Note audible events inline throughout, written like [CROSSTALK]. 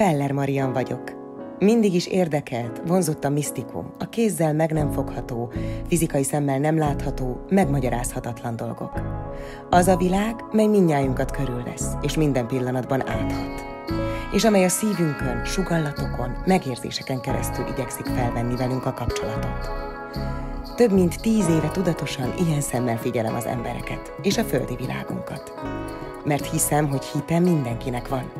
Peller Marian vagyok. Mindig is érdekelt, vonzott a misztikum, a kézzel meg nem fogható, fizikai szemmel nem látható, megmagyarázhatatlan dolgok. Az a világ, mely mindnyájunkat körülvesz, és minden pillanatban áthat. És amely a szívünkön, sugallatokon, megérzéseken keresztül igyekszik felvenni velünk a kapcsolatot. Több mint tíz éve tudatosan ilyen szemmel figyelem az embereket és a földi világunkat. Mert hiszem, hogy hite mindenkinek van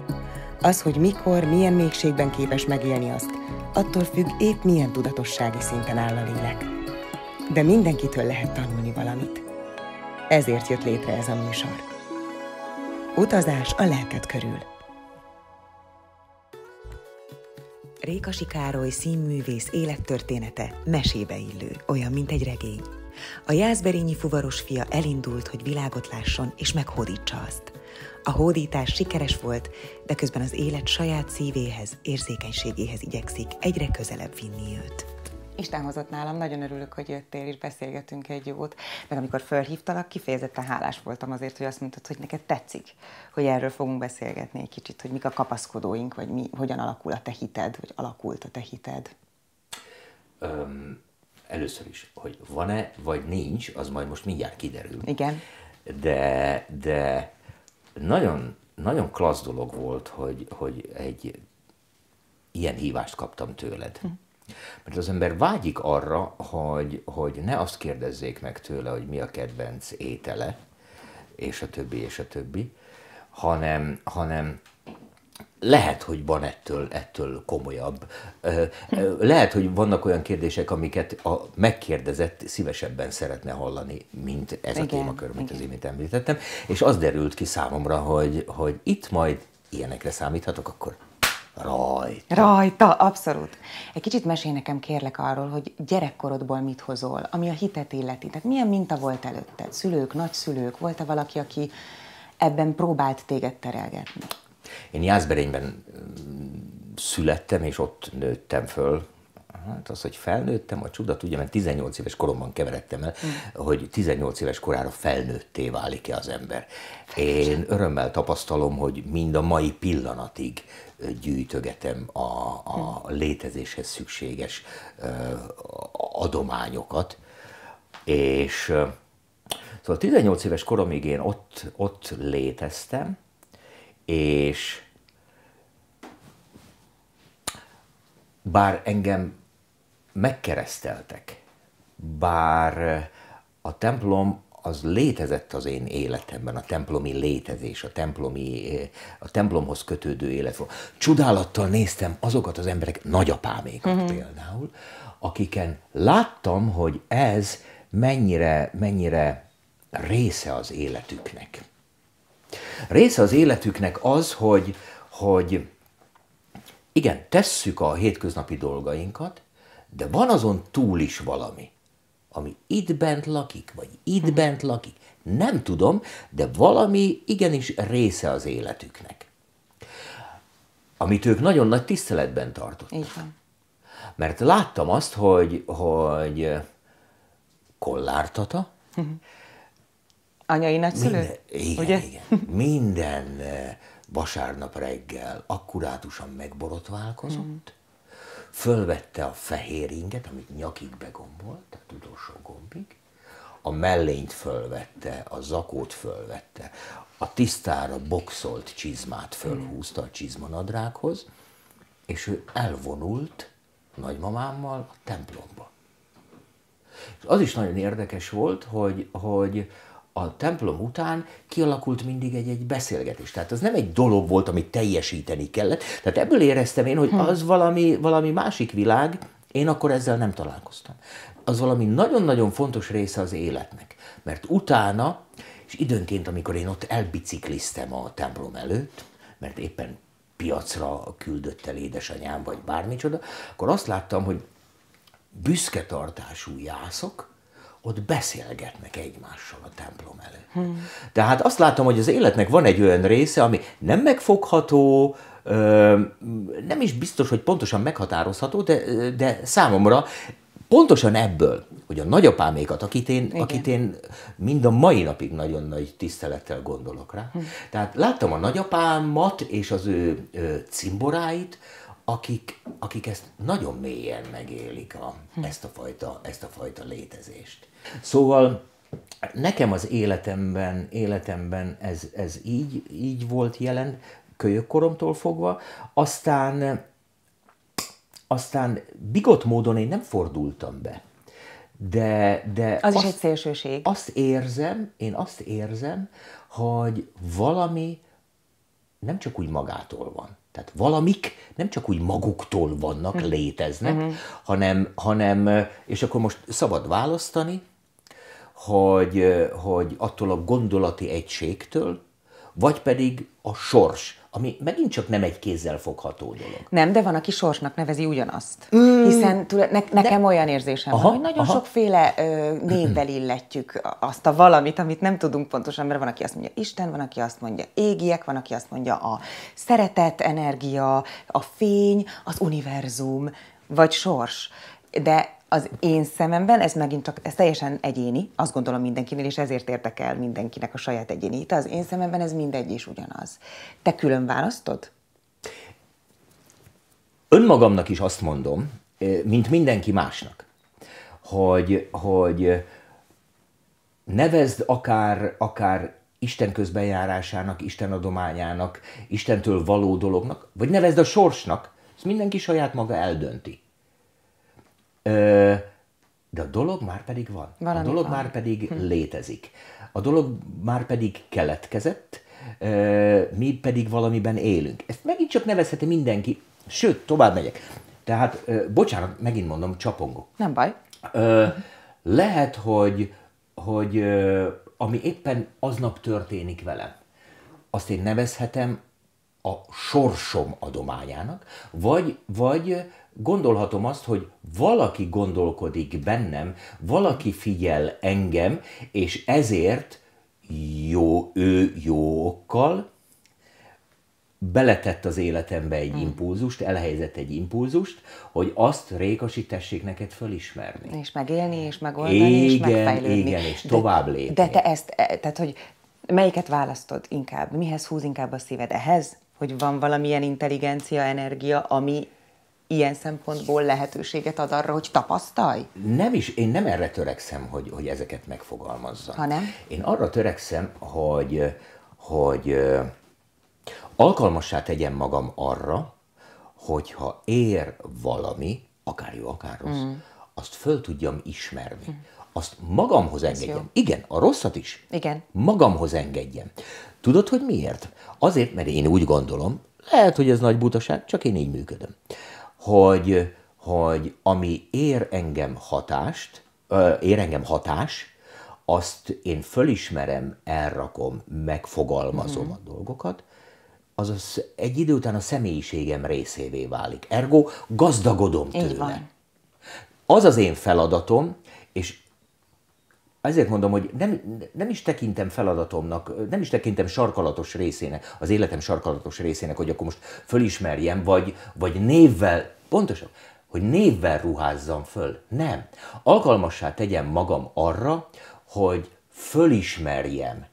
az, hogy mikor, milyen mélységben képes megélni azt, attól függ épp milyen tudatossági szinten áll a lélek. De mindenkitől lehet tanulni valamit. Ezért jött létre ez a műsor. Utazás a lelked körül. Rékasi Károly színművész élettörténete mesébe illő, olyan, mint egy regény. A Jászberényi fuvaros fia elindult, hogy világot lásson és meghódítsa azt – a hódítás sikeres volt, de közben az élet saját szívéhez, érzékenységéhez igyekszik egyre közelebb vinni őt. Isten hozott nálam, nagyon örülök, hogy jöttél, és beszélgetünk egy jót. Meg amikor fölhívtalak, kifejezetten hálás voltam azért, hogy azt mondtad, hogy neked tetszik, hogy erről fogunk beszélgetni egy kicsit, hogy mik a kapaszkodóink, vagy mi, hogyan alakul a te hited, vagy alakult a te hited. Um, először is, hogy van-e, vagy nincs, az majd most mindjárt kiderül. Igen. De, de nagyon, nagyon klassz dolog volt, hogy, hogy egy ilyen hívást kaptam tőled. Hm. Mert az ember vágyik arra, hogy, hogy ne azt kérdezzék meg tőle, hogy mi a kedvenc étele, és a többi, és a többi, hanem, hanem lehet, hogy van ettől, ettől komolyabb. Lehet, hogy vannak olyan kérdések, amiket a megkérdezett szívesebben szeretne hallani, mint ez igen, a témakör, amit az imént említettem. És az derült ki számomra, hogy, hogy itt majd ilyenekre számíthatok, akkor Rajta. Rajta, abszolút. Egy kicsit mesél nekem kérlek arról, hogy gyerekkorodból mit hozol, ami a hitet illeti. Tehát milyen minta volt előtted? Szülők, nagyszülők? Volt-e valaki, aki ebben próbált téged terelgetni? Én Jászberényben mm, születtem, és ott nőttem föl, Hát az, hogy felnőttem, a csuda tudja, mert 18 éves koromban keveredtem el, mm. hogy 18 éves korára felnőtté válik-e az ember. Én örömmel tapasztalom, hogy mind a mai pillanatig gyűjtögetem a, a mm. létezéshez szükséges adományokat, és szóval 18 éves koromig én ott, ott léteztem, és bár engem megkereszteltek, bár a templom az létezett az én életemben, a templomi létezés, a, templomi, a templomhoz kötődő élet. Csodálattal néztem azokat az emberek, nagyapámékat uh-huh. például, akiken láttam, hogy ez mennyire, mennyire része az életüknek. Része az életüknek az, hogy, hogy igen, tesszük a hétköznapi dolgainkat, de van azon túl is valami, ami itt bent lakik, vagy itt mhm. bent lakik, nem tudom, de valami igenis része az életüknek. Amit ők nagyon nagy tiszteletben tartottak. Igen. Mert láttam azt, hogy, hogy eh, kollártata, uh-huh. Mhm. Anyai nagyszülő? Minden, igen, Ugye? igen. Minden eh, vasárnap reggel akkurátusan megborotválkozott, mm. fölvette a fehér inget, amit nyakig begombolt, tehát utolsó gombig, a mellényt fölvette, a zakót fölvette, a tisztára boxolt csizmát fölhúzta a csizmanadrághoz, és ő elvonult nagymamámmal a templomba. És az is nagyon érdekes volt, hogy, hogy a templom után kialakult mindig egy, egy beszélgetés. Tehát az nem egy dolog volt, amit teljesíteni kellett. Tehát ebből éreztem én, hogy hm. az valami, valami másik világ, én akkor ezzel nem találkoztam. Az valami nagyon-nagyon fontos része az életnek. Mert utána, és időnként, amikor én ott elbicikliztem a templom előtt, mert éppen piacra küldött el édesanyám, vagy bármicsoda, akkor azt láttam, hogy büszketartású jászok, ott beszélgetnek egymással a templom előtt. Hmm. Tehát azt látom, hogy az életnek van egy olyan része, ami nem megfogható, nem is biztos, hogy pontosan meghatározható, de, de számomra pontosan ebből, hogy a nagyapámékat, akit én, akit én mind a mai napig nagyon nagy tisztelettel gondolok rá. Hmm. Tehát láttam a nagyapámat és az ő, ő cimboráit, akik, akik ezt nagyon mélyen megélik, a, hm. ezt, a fajta, ezt a fajta létezést. Szóval nekem az életemben, életemben ez, ez így, így volt jelen, kölyökkoromtól fogva, aztán, aztán bigott módon én nem fordultam be. De, de az azt, is egy szélsőség. Azt érzem, én azt érzem, hogy valami nem csak úgy magától van. Tehát valamik nem csak úgy maguktól vannak, mhm. léteznek, uh-huh. hanem, hanem, és akkor most szabad választani, hogy, hogy attól a gondolati egységtől, vagy pedig a sors, ami megint csak nem egy kézzel fogható dolog. Nem, de van, aki sorsnak nevezi ugyanazt. Mm. Hiszen tule, ne, nekem de... olyan érzésem aha, van, hogy nagyon aha. sokféle ö, névvel illetjük azt a valamit, amit nem tudunk pontosan, mert van, aki azt mondja Isten, van, aki azt mondja égiek, van, aki azt mondja a szeretet, energia, a fény, az univerzum, vagy sors. De az én szememben, ez megint csak, ez teljesen egyéni, azt gondolom mindenkinél, és ezért érdekel mindenkinek a saját egyéni. az én szememben ez mindegy és ugyanaz. Te külön választod? Önmagamnak is azt mondom, mint mindenki másnak, hogy, hogy nevezd akár, akár Isten közbenjárásának, Isten adományának, Istentől való dolognak, vagy nevezd a sorsnak, ezt mindenki saját maga eldönti. Ö, de a dolog már pedig van. Valami a dolog van. már pedig hm. létezik. A dolog már pedig keletkezett, ö, mi pedig valamiben élünk. Ezt megint csak nevezheti mindenki, sőt, tovább megyek. Tehát, ö, bocsánat, megint mondom, csapongok. Nem baj. Ö, lehet, hogy, hogy ö, ami éppen aznap történik velem, azt én nevezhetem a sorsom adományának, vagy, vagy gondolhatom azt, hogy valaki gondolkodik bennem, valaki figyel engem, és ezért jó, ő jó okkal beletett az életembe egy hmm. impulzust, elhelyezett egy impulzust, hogy azt Rékasi tessék neked fölismerni. És megélni, és megoldani, igen, és megfejlődni. Igen, és tovább lépni. De, de te ezt, e, tehát hogy melyiket választod inkább? Mihez húz inkább a szíved? Ehhez? Hogy van valamilyen intelligencia, energia, ami ilyen szempontból lehetőséget ad arra, hogy tapasztalj? Nem is, én nem erre törekszem, hogy, hogy ezeket megfogalmazzam. Hanem? Én arra törekszem, hogy, hogy alkalmassá tegyem magam arra, hogyha ér valami, akár jó, akár rossz, mm. azt föl tudjam ismerni. Mm. Azt magamhoz engedjem. Igen, a rosszat is. Igen. Magamhoz engedjem. Tudod, hogy miért? Azért, mert én úgy gondolom, lehet, hogy ez nagy butaság, csak én így működöm hogy, hogy ami ér engem hatást, ér engem hatás, azt én fölismerem, elrakom, megfogalmazom mm. a dolgokat, az, egy idő után a személyiségem részévé válik. Ergo gazdagodom tőle. Az az én feladatom, és ezért mondom, hogy nem, nem is tekintem feladatomnak, nem is tekintem sarkalatos részének, az életem sarkalatos részének, hogy akkor most fölismerjem, vagy, vagy névvel, pontosan, hogy névvel ruházzam föl. Nem. Alkalmassá tegyem magam arra, hogy fölismerjem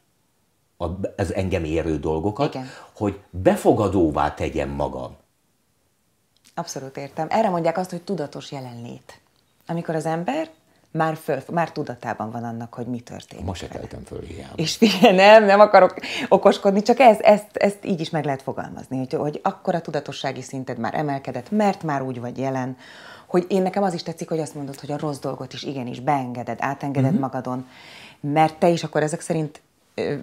az engem érő dolgokat, Igen. hogy befogadóvá tegyem magam. Abszolút értem. Erre mondják azt, hogy tudatos jelenlét. Amikor az ember már, föl, már tudatában van annak, hogy mi történik. Most se teltem föl hiába. És igen, nem, nem akarok okoskodni, csak ez, ezt, ezt így is meg lehet fogalmazni, hogy, hogy akkor a tudatossági szinted már emelkedett, mert már úgy vagy jelen, hogy én nekem az is tetszik, hogy azt mondod, hogy a rossz dolgot is igenis beengeded, átengeded uh-huh. magadon, mert te is akkor ezek szerint,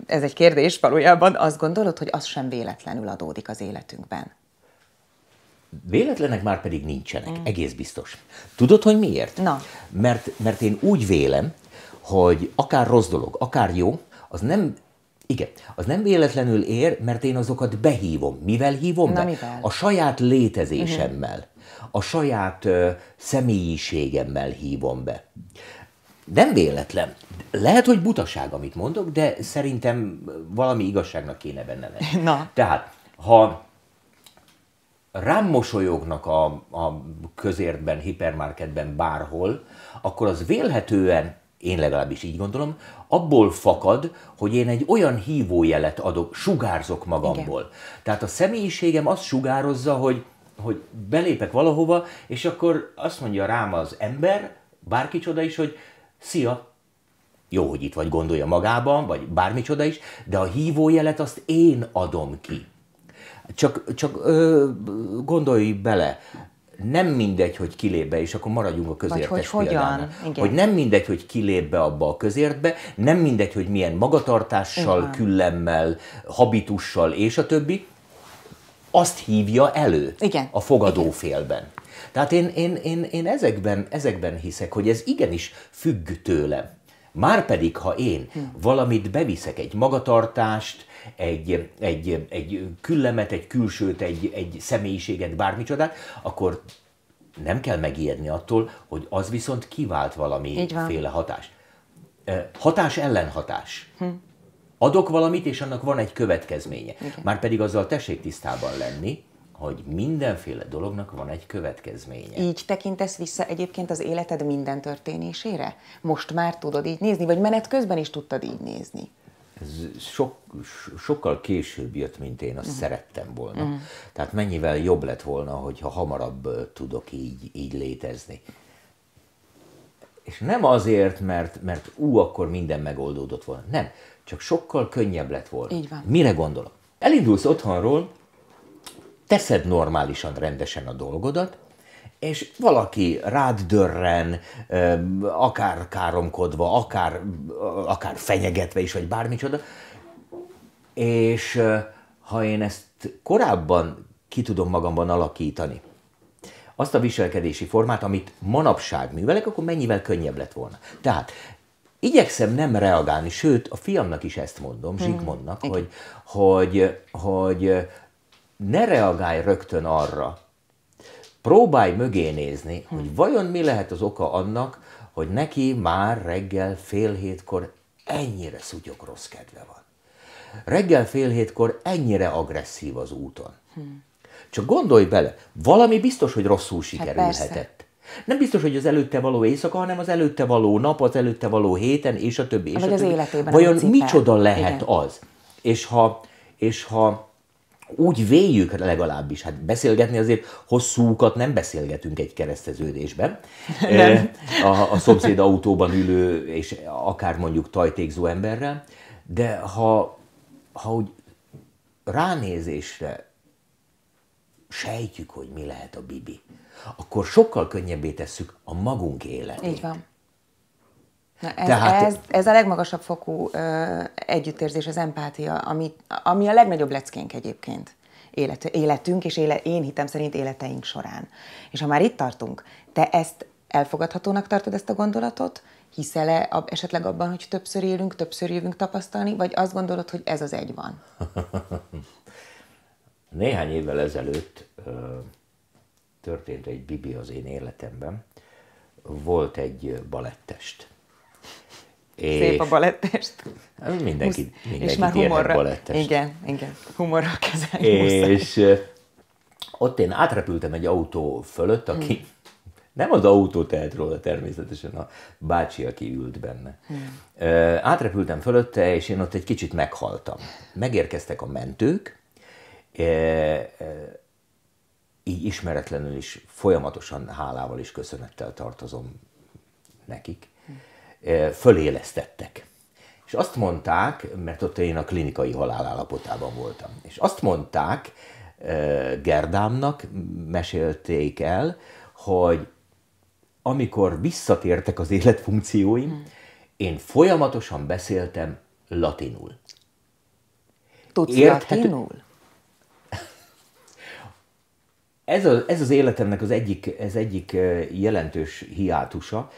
ez egy kérdés valójában, azt gondolod, hogy az sem véletlenül adódik az életünkben. Véletlenek már pedig nincsenek, mm. egész biztos. Tudod, hogy miért? Na. Mert, mert én úgy vélem, hogy akár rossz dolog, akár jó, az nem igen, az nem véletlenül ér, mert én azokat behívom. Mivel hívom Na, be? Mivel? A saját létezésemmel, mm-hmm. a saját ö, személyiségemmel hívom be. Nem véletlen. Lehet, hogy butaság, amit mondok, de szerintem valami igazságnak kéne benne lenni. Na. Tehát, ha rám mosolyognak a, a közértben, hipermarketben, bárhol, akkor az vélhetően, én legalábbis így gondolom, abból fakad, hogy én egy olyan hívójelet adok, sugárzok magamból. Igen. Tehát a személyiségem azt sugározza, hogy, hogy belépek valahova, és akkor azt mondja rám az ember, bárki csoda is, hogy szia, jó, hogy itt vagy, gondolja magában, vagy bármicsoda is, de a hívójelet azt én adom ki. Csak, csak ö, gondolj bele, nem mindegy, hogy kilép be, és akkor maradjunk a közértes Vagy hogy hogyan. Igen. Hogy nem mindegy, hogy kilép be abba a közértbe, nem mindegy, hogy milyen magatartással, Igen. küllemmel, habitussal és a többi, azt hívja elő Igen. a fogadófélben. Igen. Tehát én, én, én, én ezekben, ezekben hiszek, hogy ez igenis függ tőlem. Márpedig, ha én hm. valamit beviszek, egy magatartást, egy, egy, egy küllemet, egy külsőt, egy, egy személyiséget, bármicsodát, akkor nem kell megijedni attól, hogy az viszont kivált valami féle hatást. Hatás ellen hatás. Hm. Adok valamit, és annak van egy következménye. Már pedig azzal tessék tisztában lenni, hogy mindenféle dolognak van egy következménye. Így tekintesz vissza egyébként az életed minden történésére? Most már tudod így nézni, vagy menet közben is tudtad így nézni? ez sok, sokkal később jött, mint én azt uh-huh. szerettem volna. Uh-huh. Tehát mennyivel jobb lett volna, hogyha hamarabb tudok így, így létezni. És nem azért, mert, mert ú, akkor minden megoldódott volna. Nem, csak sokkal könnyebb lett volna. Így van. Mire gondolok? Elindulsz otthonról, teszed normálisan, rendesen a dolgodat, és valaki rád dörren, akár káromkodva, akár, akár fenyegetve is, vagy bármicsoda, és ha én ezt korábban ki tudom magamban alakítani, azt a viselkedési formát, amit manapság művelek, akkor mennyivel könnyebb lett volna. Tehát igyekszem nem reagálni, sőt, a fiamnak is ezt mondom, hmm. Zsigmondnak, mm. hogy, hogy, hogy ne reagálj rögtön arra, próbálj mögé nézni, hogy hm. vajon mi lehet az oka annak, hogy neki már reggel fél hétkor ennyire szutyok rossz kedve van. Reggel fél hétkor ennyire agresszív az úton. Hm. Csak gondolj bele, valami biztos, hogy rosszul hát sikerülhetett. Hát nem biztos, hogy az előtte való éjszaka, hanem az előtte való nap, az előtte való héten, és a többi. És Vagy a többi. az életében. Vajon micsoda lehet Igen. az? És ha, és ha úgy véljük legalábbis, hát beszélgetni azért hosszúkat nem beszélgetünk egy kereszteződésben. Nem. A, a szomszéd autóban ülő, és akár mondjuk tajtékzó emberrel, de ha, ha úgy ránézésre sejtjük, hogy mi lehet a bibi, akkor sokkal könnyebbé tesszük a magunk életét. Így van. Na ez, Tehát, ez, ez a legmagasabb fokú ö, együttérzés, az empátia, ami, ami a legnagyobb leckénk egyébként élet, életünk, és éle, én hitem szerint életeink során. És ha már itt tartunk, te ezt elfogadhatónak tartod ezt a gondolatot? Hiszel-e ab, esetleg abban, hogy többször élünk, többször jövünk tapasztalni, vagy azt gondolod, hogy ez az egy van? [LAUGHS] Néhány évvel ezelőtt ö, történt egy bibi az én életemben. Volt egy balettest és Szép a balettest. Mindenki, mindenki és már humorra, balettest. Igen, igen, humorra kezeljük. És muszáj. Eh, ott én átrepültem egy autó fölött, aki hmm. nem az autó tehet róla természetesen, a bácsi, aki ült benne. Hmm. Eh, átrepültem fölötte, és én ott egy kicsit meghaltam. Megérkeztek a mentők, eh, így ismeretlenül is folyamatosan hálával és köszönettel tartozom nekik fölélesztettek. És azt mondták, mert ott én a klinikai halál állapotában voltam, és azt mondták Gerdámnak, mesélték el, hogy amikor visszatértek az életfunkcióim, hmm. én folyamatosan beszéltem latinul. Tudsz Érthető... latinul? Ez, a, ez az életemnek az egyik, ez egyik jelentős hiátusa,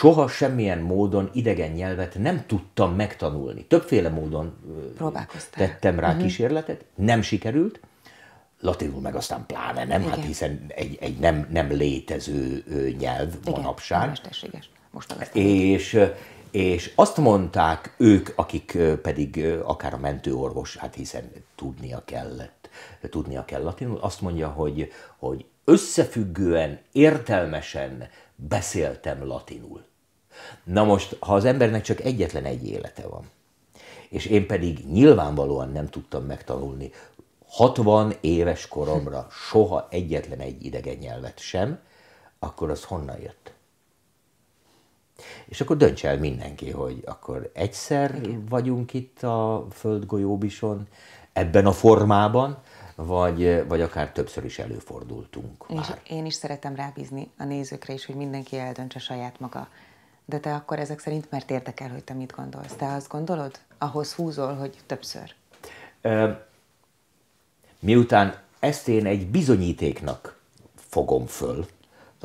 soha semmilyen módon idegen nyelvet nem tudtam megtanulni. Többféle módon tettem rá uh-huh. kísérletet, nem sikerült. Latinul meg aztán pláne nem, hát Igen. hát hiszen egy, egy nem, nem létező nyelv Igen. manapság. Mesterséges. Most és, és azt mondták ők, akik pedig akár a mentőorvos, hát hiszen tudnia kellett, tudnia kell latinul, azt mondja, hogy, hogy összefüggően, értelmesen, beszéltem latinul. Na most, ha az embernek csak egyetlen egy élete van, és én pedig nyilvánvalóan nem tudtam megtanulni 60 éves koromra soha egyetlen egy idegen nyelvet sem, akkor az honnan jött? És akkor dönts el mindenki, hogy akkor egyszer vagyunk itt a földgolyóbison, ebben a formában, vagy, vagy akár többször is előfordultunk. már. És én is szeretem rábízni a nézőkre is, hogy mindenki eldöntse saját maga. De te akkor ezek szerint, mert érdekel, hogy te mit gondolsz. Te azt gondolod? Ahhoz húzol, hogy többször. Miután ezt én egy bizonyítéknak fogom föl,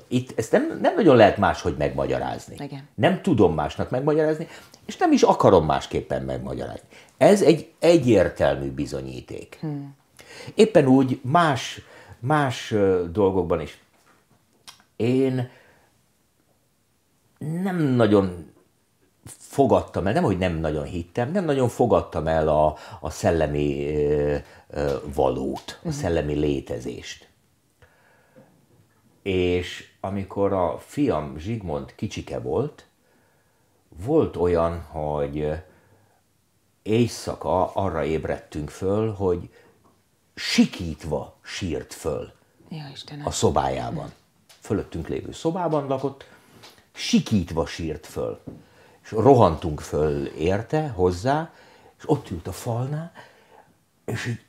itt ezt nem, nem nagyon lehet máshogy megmagyarázni. Igen. Nem tudom másnak megmagyarázni, és nem is akarom másképpen megmagyarázni. Ez egy egyértelmű bizonyíték. Hmm. Éppen úgy más, más dolgokban is. Én nem nagyon fogadtam el, nem hogy nem nagyon hittem, nem nagyon fogadtam el a, a szellemi valót, a mhm. szellemi létezést. És amikor a fiam Zsigmond kicsike volt, volt olyan, hogy éjszaka arra ébredtünk föl, hogy sikítva sírt föl ja, Istenem. a szobájában. Fölöttünk lévő szobában lakott, sikítva sírt föl. És rohantunk föl érte, hozzá, és ott ült a falnál, és így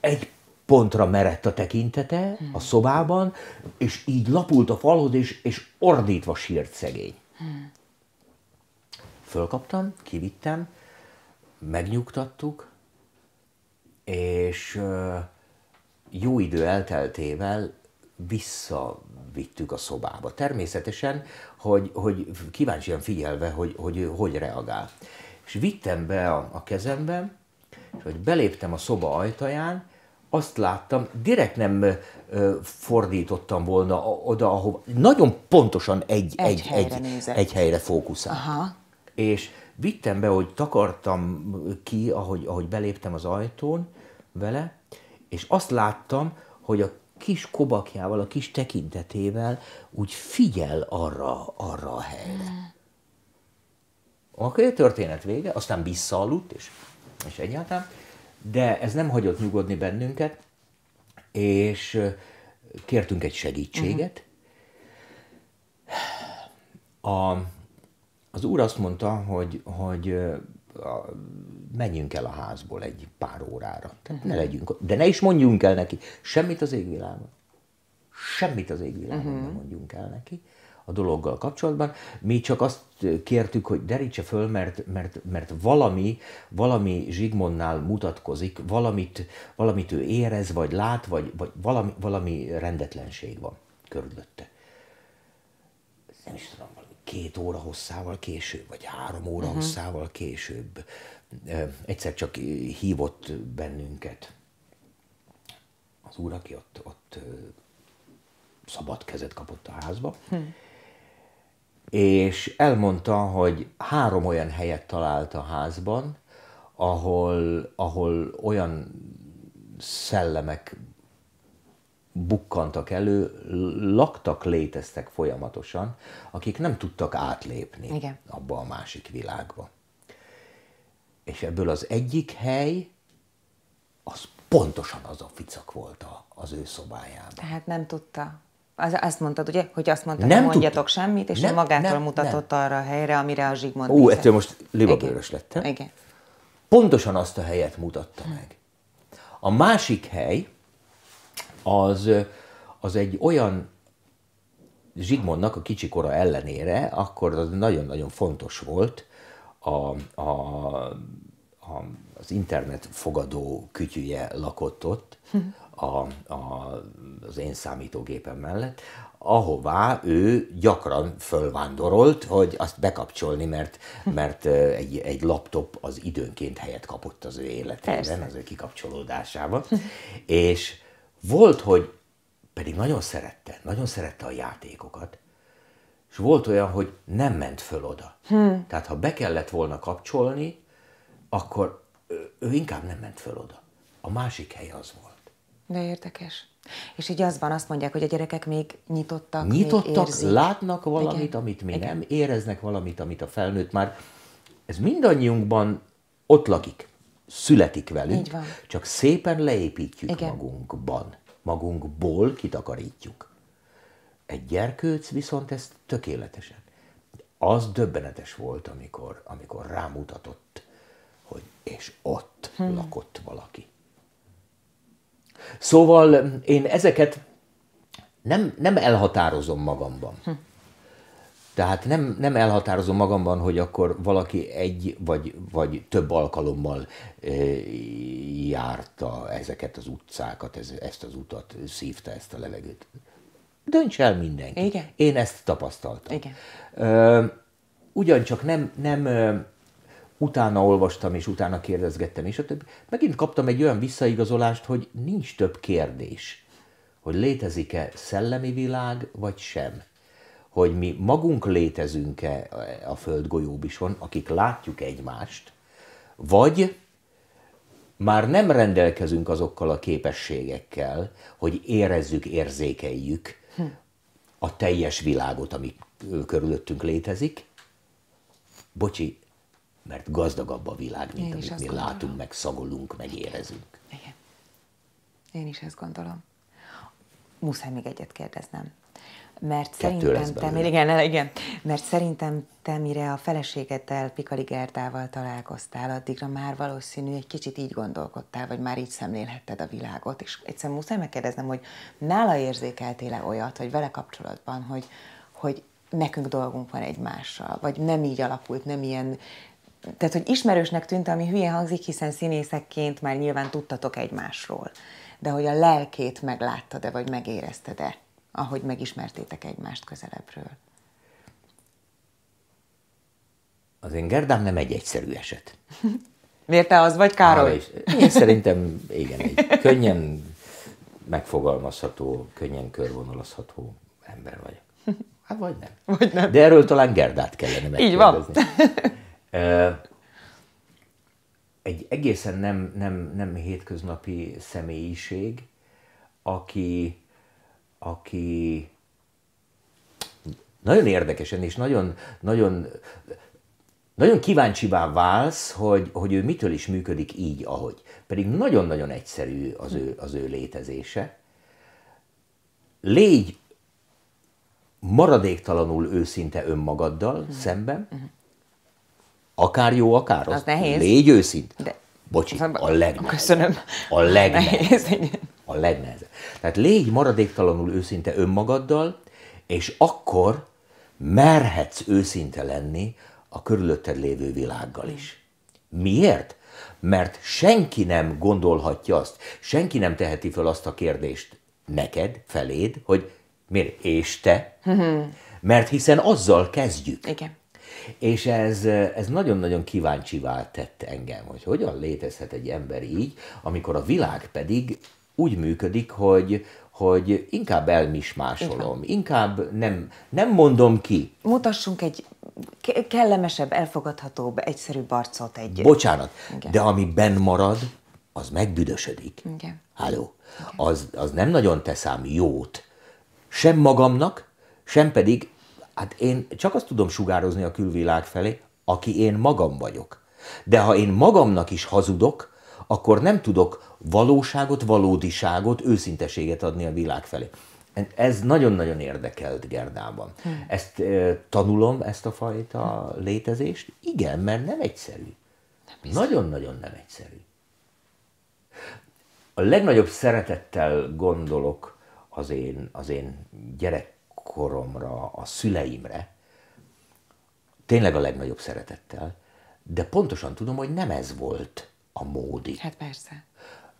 egy pontra merett a tekintete hmm. a szobában, és így lapult a falhoz, és, és ordítva sírt szegény. Hmm. Fölkaptam, kivittem, megnyugtattuk, és jó idő elteltével visszavittük a szobába. Természetesen, hogy, hogy kíváncsian figyelve, hogy, hogy ő hogy reagál. És vittem be a, a kezembe, és hogy beléptem a szoba ajtaján, azt láttam, direkt nem ö, fordítottam volna oda, ahova. Nagyon pontosan egy, egy, egy, helyre, egy, egy helyre fókuszál. Aha. És vittem be, hogy takartam ki, ahogy, ahogy beléptem az ajtón, vele, és azt láttam, hogy a kis kobakjával, a kis tekintetével úgy figyel arra, arra a helyre. Oké, okay, történet vége, aztán visszaaludt, és, és egyáltalán, de ez nem hagyott nyugodni bennünket, és kértünk egy segítséget. Uh-huh. A, az úr azt mondta, hogy, hogy a, menjünk el a házból egy pár órára. Tehát mhm. ne legyünk, de ne is mondjunk el neki semmit az égvilágon. Semmit az égvilágon uh-huh. nem mondjunk el neki a dologgal kapcsolatban. Mi csak azt kértük, hogy derítse föl, mert, mert, mert valami, valami Zsigmondnál mutatkozik, valamit, valamit ő érez, vagy lát, vagy, vagy valami, valami rendetlenség van körülötte. Nem is tudom, két óra hosszával később, vagy három óra uh-huh. hosszával később. Egyszer csak hívott bennünket az úr, aki ott, ott szabad kezet kapott a házba, hmm. és elmondta, hogy három olyan helyet talált a házban, ahol, ahol olyan szellemek bukkantak elő, laktak, léteztek folyamatosan, akik nem tudtak átlépni Igen. abba a másik világba. És ebből az egyik hely, az pontosan az a ficak volt az ő szobájában. Tehát nem tudta. Az, azt mondtad, ugye, hogy azt mondta, nem mondjatok tudta. semmit, és nem, magától nem, mutatott nem. arra a helyre, amire a Zsigmond Ó, ettől most libabőrös lettem. Igen. Pontosan azt a helyet mutatta hm. meg. A másik hely, az, az egy olyan Zsigmondnak a kicsikora ellenére, akkor az nagyon-nagyon fontos volt a, a, a, az internet fogadó kütyüje lakott ott, a, a, az én számítógépem mellett, ahová ő gyakran fölvándorolt, hogy azt bekapcsolni, mert, mert egy, egy laptop az időnként helyet kapott az ő életében, Persze. az ő kikapcsolódásában. és volt, hogy pedig nagyon szerette, nagyon szerette a játékokat, és volt olyan, hogy nem ment föl oda. Hmm. Tehát ha be kellett volna kapcsolni, akkor ő, ő inkább nem ment föl oda. A másik hely az volt. De érdekes. És így az van, azt mondják, hogy a gyerekek még nyitottak, Nyitottak, még látnak valamit, Igen. amit mi Igen. nem, éreznek valamit, amit a felnőtt már. Ez mindannyiunkban ott lakik születik velünk, csak szépen leépítjük Igen. magunkban, magunkból kitakarítjuk. Egy gyerkőc viszont ezt tökéletesen. Az döbbenetes volt, amikor, amikor rámutatott, hogy és ott hmm. lakott valaki. Szóval mm, én ezeket nem, nem elhatározom magamban. Hmm. Tehát nem, nem elhatározom magamban, hogy akkor valaki egy vagy, vagy több alkalommal e, járta ezeket az utcákat, ez, ezt az utat, szívta ezt a levegőt. Dönts el mindenki. Igen. Én ezt tapasztaltam. Igen. Ö, ugyancsak nem, nem ö, utána olvastam és utána kérdezgettem, és a többi. Megint kaptam egy olyan visszaigazolást, hogy nincs több kérdés, hogy létezik-e szellemi világ, vagy sem hogy mi magunk létezünk-e a Föld golyóbison, akik látjuk egymást, vagy már nem rendelkezünk azokkal a képességekkel, hogy érezzük, érzékeljük a teljes világot, ami körülöttünk létezik. Bocsi, mert gazdagabb a világ, mint Én amit mi gondolom. látunk, meg szagolunk, meg érezünk. Igen. Én is ezt gondolom. Muszáj még egyet kérdeznem mert szerintem te, belőle. igen, igen, mert szerintem te, mire a feleségeddel, Pikali Gerdával találkoztál, addigra már valószínű egy kicsit így gondolkodtál, vagy már így szemlélhetted a világot, és egyszerűen muszáj megkérdeznem, hogy nála érzékeltél-e olyat, hogy vele kapcsolatban, hogy, hogy nekünk dolgunk van egymással, vagy nem így alakult, nem ilyen tehát, hogy ismerősnek tűnt, ami hülye hangzik, hiszen színészekként már nyilván tudtatok egymásról. De hogy a lelkét megláttad-e, vagy megérezted-e? ahogy megismertétek egymást közelebbről? Az én Gerdám nem egy egyszerű eset. [LAUGHS] Miért te az vagy, Károly? Á, én szerintem igen, egy könnyen megfogalmazható, könnyen körvonalazható ember vagyok. [LAUGHS] Hát vagy nem. Vagy nem. De erről talán Gerdát kellene megkérdezni. Így van. [LAUGHS] Egy egészen nem, nem, nem hétköznapi személyiség, aki aki nagyon érdekesen és nagyon, nagyon, nagyon kíváncsivá válsz, hogy, hogy ő mitől is működik így, ahogy. Pedig nagyon-nagyon egyszerű az ő, az ő létezése. Légy maradéktalanul őszinte önmagaddal uh-huh. szemben, mhm. akár jó, akár rossz. Légy őszinte. De... Bocsi, szóval a legnehezebb. Köszönöm. A legnehezebb. A legnehezebb. Tehát légy maradéktalanul őszinte önmagaddal, és akkor merhetsz őszinte lenni a körülötted lévő világgal is. Miért? Mert senki nem gondolhatja azt, senki nem teheti fel azt a kérdést neked, feléd, hogy miért, és te? [LAUGHS] Mert hiszen azzal kezdjük. Igen. És ez, ez nagyon-nagyon kíváncsivá tett engem, hogy hogyan létezhet egy ember így, amikor a világ pedig úgy működik, hogy, hogy inkább elmismásolom, Igen. inkább nem, nem mondom ki. Mutassunk egy kellemesebb, elfogadhatóbb, egyszerűbb arcot egy... Bocsánat, Igen. de ami benn marad, az megbüdösödik. Igen. Háló. Igen. Az, az nem nagyon teszám jót. Sem magamnak, sem pedig, hát én csak azt tudom sugározni a külvilág felé, aki én magam vagyok. De ha én magamnak is hazudok, akkor nem tudok valóságot, valódiságot, őszinteséget adni a világ felé. Ez nagyon-nagyon érdekelt Gerdában. Hmm. Ezt e, tanulom, ezt a fajta létezést? Igen, mert nem egyszerű. Nagyon-nagyon nem, nem egyszerű. A legnagyobb szeretettel gondolok az én, az én gyerekkoromra, a szüleimre, tényleg a legnagyobb szeretettel, de pontosan tudom, hogy nem ez volt a módi. Hát persze.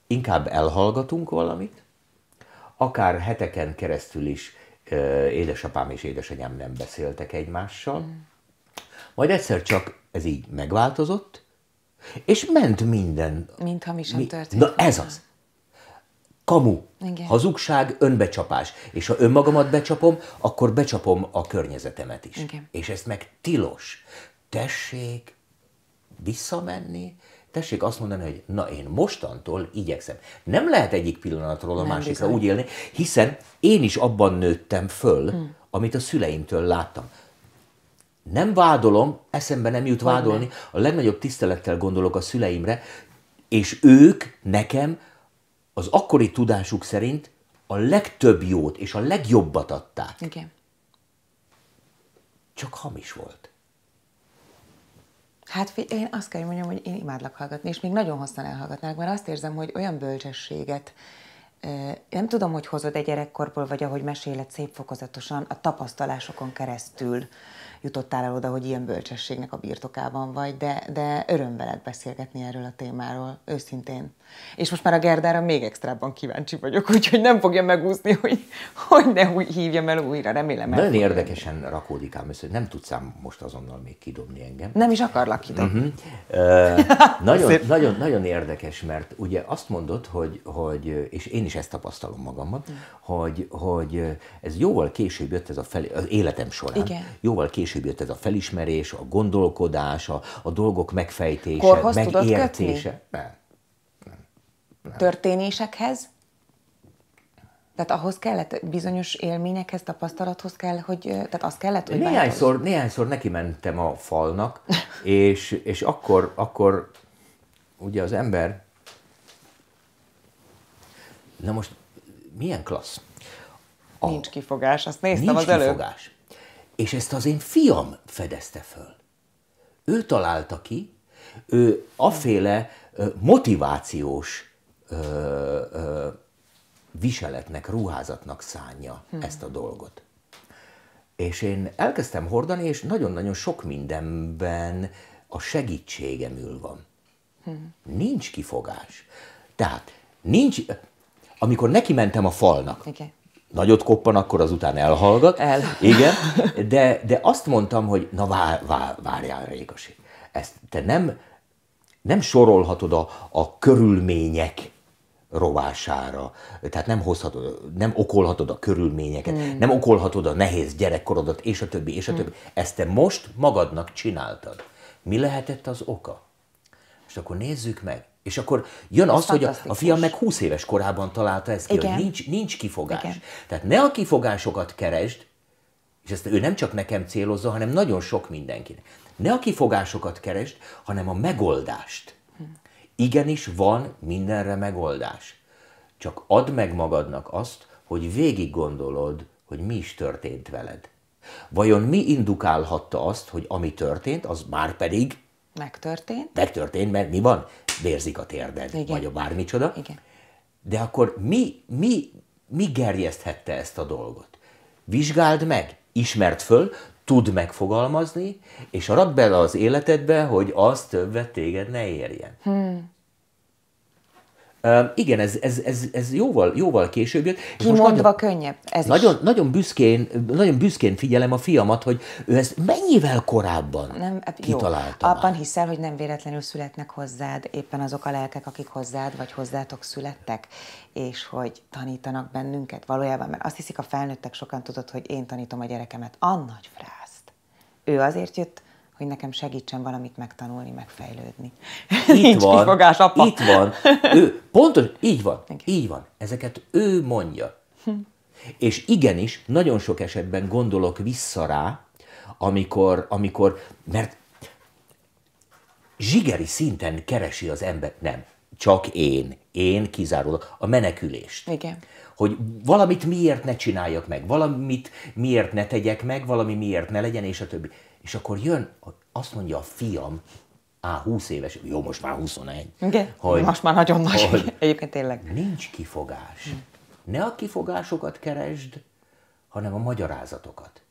Inkább elhallgatunk valamit, akár heteken keresztül is ö, édesapám és édesanyám nem beszéltek egymással, mm. majd egyszer csak ez így megváltozott, és ment minden. Mintha mi sem mi... történt. Na ez az. Kamu, Igen. hazugság, önbecsapás. És ha önmagamat becsapom, akkor becsapom a környezetemet is. Igen. És ezt meg tilos. Tessék visszamenni, tessék azt mondani, hogy na én mostantól igyekszem. Nem lehet egyik pillanatról a nem másikra bizony. úgy élni, hiszen én is abban nőttem föl, hmm. amit a szüleimtől láttam. Nem vádolom, eszembe nem jut vádolni, a legnagyobb tisztelettel gondolok a szüleimre, és ők nekem az akkori tudásuk szerint a legtöbb jót és a legjobbat adták. Igen. Csak hamis volt. Hát én azt kell, hogy mondjam, hogy én imádlak hallgatni, és még nagyon hosszan elhallgatnák, mert azt érzem, hogy olyan bölcsességet nem tudom, hogy hozod egy gyerekkorból, vagy ahogy meséled szép fokozatosan, a tapasztalásokon keresztül jutottál el oda, hogy ilyen bölcsességnek a birtokában vagy, de, de öröm veled beszélgetni erről a témáról, őszintén. És most már a Gerdára még extrában kíváncsi vagyok, úgyhogy nem fogja megúszni, hogy, hogy ne úgy hívjam el újra, remélem. Nagyon érdekesen rakódik ám össze, nem tudsz ám most azonnal még kidobni engem. Nem is akarlak kidobni. Uh-huh. Uh, nagyon, [LAUGHS] nagyon, nagyon érdekes, mert ugye azt mondod, hogy, hogy és én is is ezt tapasztalom magamban, mm. hogy, hogy ez jóval később jött ez a fel, az életem során. Igen. Jóval később jött ez a felismerés, a gondolkodás, a, a dolgok megfejtése, Korhoz megértése. Nem. Nem. Nem. Történésekhez? Tehát ahhoz kellett, bizonyos élményekhez, tapasztalathoz kell, hogy, tehát az kellett, hogy Néhányszor, néhányszor neki mentem a falnak, [LAUGHS] és, és akkor, akkor ugye az ember Na most milyen klassz? A... Nincs kifogás, azt néztem Nincs az előbb. kifogás. És ezt az én fiam fedezte föl. Ő találta ki, ő aféle motivációs ö, ö, viseletnek, ruházatnak szánja hmm. ezt a dolgot. És én elkezdtem hordani, és nagyon-nagyon sok mindenben a segítségemül van. Hmm. Nincs kifogás. Tehát nincs, amikor neki mentem a falnak, Igen. nagyot koppan, akkor azután elhallgat. El. Igen, de, de azt mondtam, hogy na vár, vár, várjál, Régasi, ezt te nem, nem sorolhatod a, a körülmények rovására, tehát nem hozhatod, nem okolhatod a körülményeket, hmm. nem okolhatod a nehéz gyerekkorodat, és a többi, és a mm. többi. Ezt te most magadnak csináltad. Mi lehetett az oka? És akkor nézzük meg, és akkor jön az, hogy a, a fiam meg 20 éves korában találta ezt ki, Igen. hogy nincs, nincs kifogás. Igen. Tehát ne a kifogásokat keresd, és ezt ő nem csak nekem célozza, hanem nagyon sok mindenkinek. Ne a kifogásokat keresd, hanem a megoldást. Hm. Igenis van mindenre megoldás. Csak add meg magadnak azt, hogy végig gondolod, hogy mi is történt veled. Vajon mi indukálhatta azt, hogy ami történt, az már pedig megtörtént? Megtörtént, mert mi van? vérzik a térded, Igen. vagy a bármicsoda. Igen. De akkor mi, mi, mi gerjeszthette ezt a dolgot? Vizsgáld meg, ismert föl, tud megfogalmazni, és rakd bele az életedbe, hogy az többet téged ne érjen. Hmm igen, ez, ez, ez, ez jóval, jóval később jött. És Kimondva nagyon, könnyebb. Ez nagyon, is. nagyon, büszkén, nagyon büszkén figyelem a fiamat, hogy ő ezt mennyivel korábban nem, hát kitalálta. Jó. Abban hiszel, hogy nem véletlenül születnek hozzád éppen azok a lelkek, akik hozzád vagy hozzátok születtek, és hogy tanítanak bennünket valójában, mert azt hiszik a felnőttek sokan tudod, hogy én tanítom a gyerekemet. Annagy frászt. Ő azért jött hogy nekem segítsen valamit megtanulni, megfejlődni. Itt Nincs [LAUGHS] van, kifogás, apa. itt van. Ő, pontos, így van, Igen. így van. Ezeket ő mondja. Hm. És igenis, nagyon sok esetben gondolok vissza rá, amikor, amikor mert zsigeri szinten keresi az ember, nem, csak én, én kizárólag a menekülést. Igen. Hogy valamit miért ne csináljak meg, valamit miért ne tegyek meg, valami miért ne legyen, és a többi. És akkor jön, azt mondja a fiam, á, 20 éves, jó, most már 21. Igen, hogy, most már nagyon nagy, hogy [LAUGHS] egyébként tényleg. Nincs kifogás. Hm. Ne a kifogásokat keresd, hanem a magyarázatokat.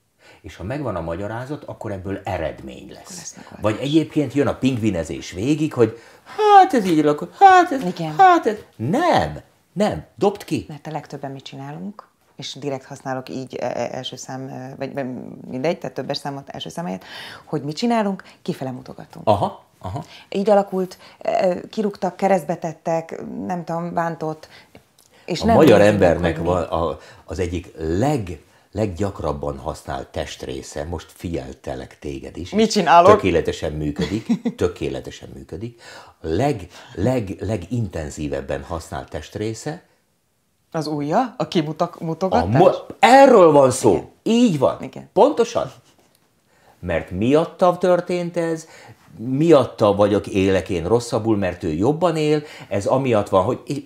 És ha megvan a magyarázat, akkor ebből eredmény lesz. Vagy egyébként jön a pingvinezés végig, hogy hát ez így akkor, hát ez, Igen. hát ez. Nem, nem, dobd ki. Mert a legtöbben mit csinálunk? és direkt használok így e, e, első szám, e, vagy mindegy, tehát többes számot első szám hogy mit csinálunk, kifele mutogatunk. Aha. Aha. Így alakult, kirúgtak, keresztbe tettek, nem tudom, bántott. És a nem magyar embernek van a, az egyik leg leggyakrabban használt testrésze, most figyeltelek téged is. Mit csinálok? Tökéletesen működik, [LAUGHS] tökéletesen működik. A leg, leg, legintenzívebben használt testrésze az újja? A kimutogatás? Mo- erről van szó. Igen. Így van. Igen. Pontosan. Mert miatta történt ez, miatta vagyok élek én rosszabbul, mert ő jobban él, ez amiatt van, hogy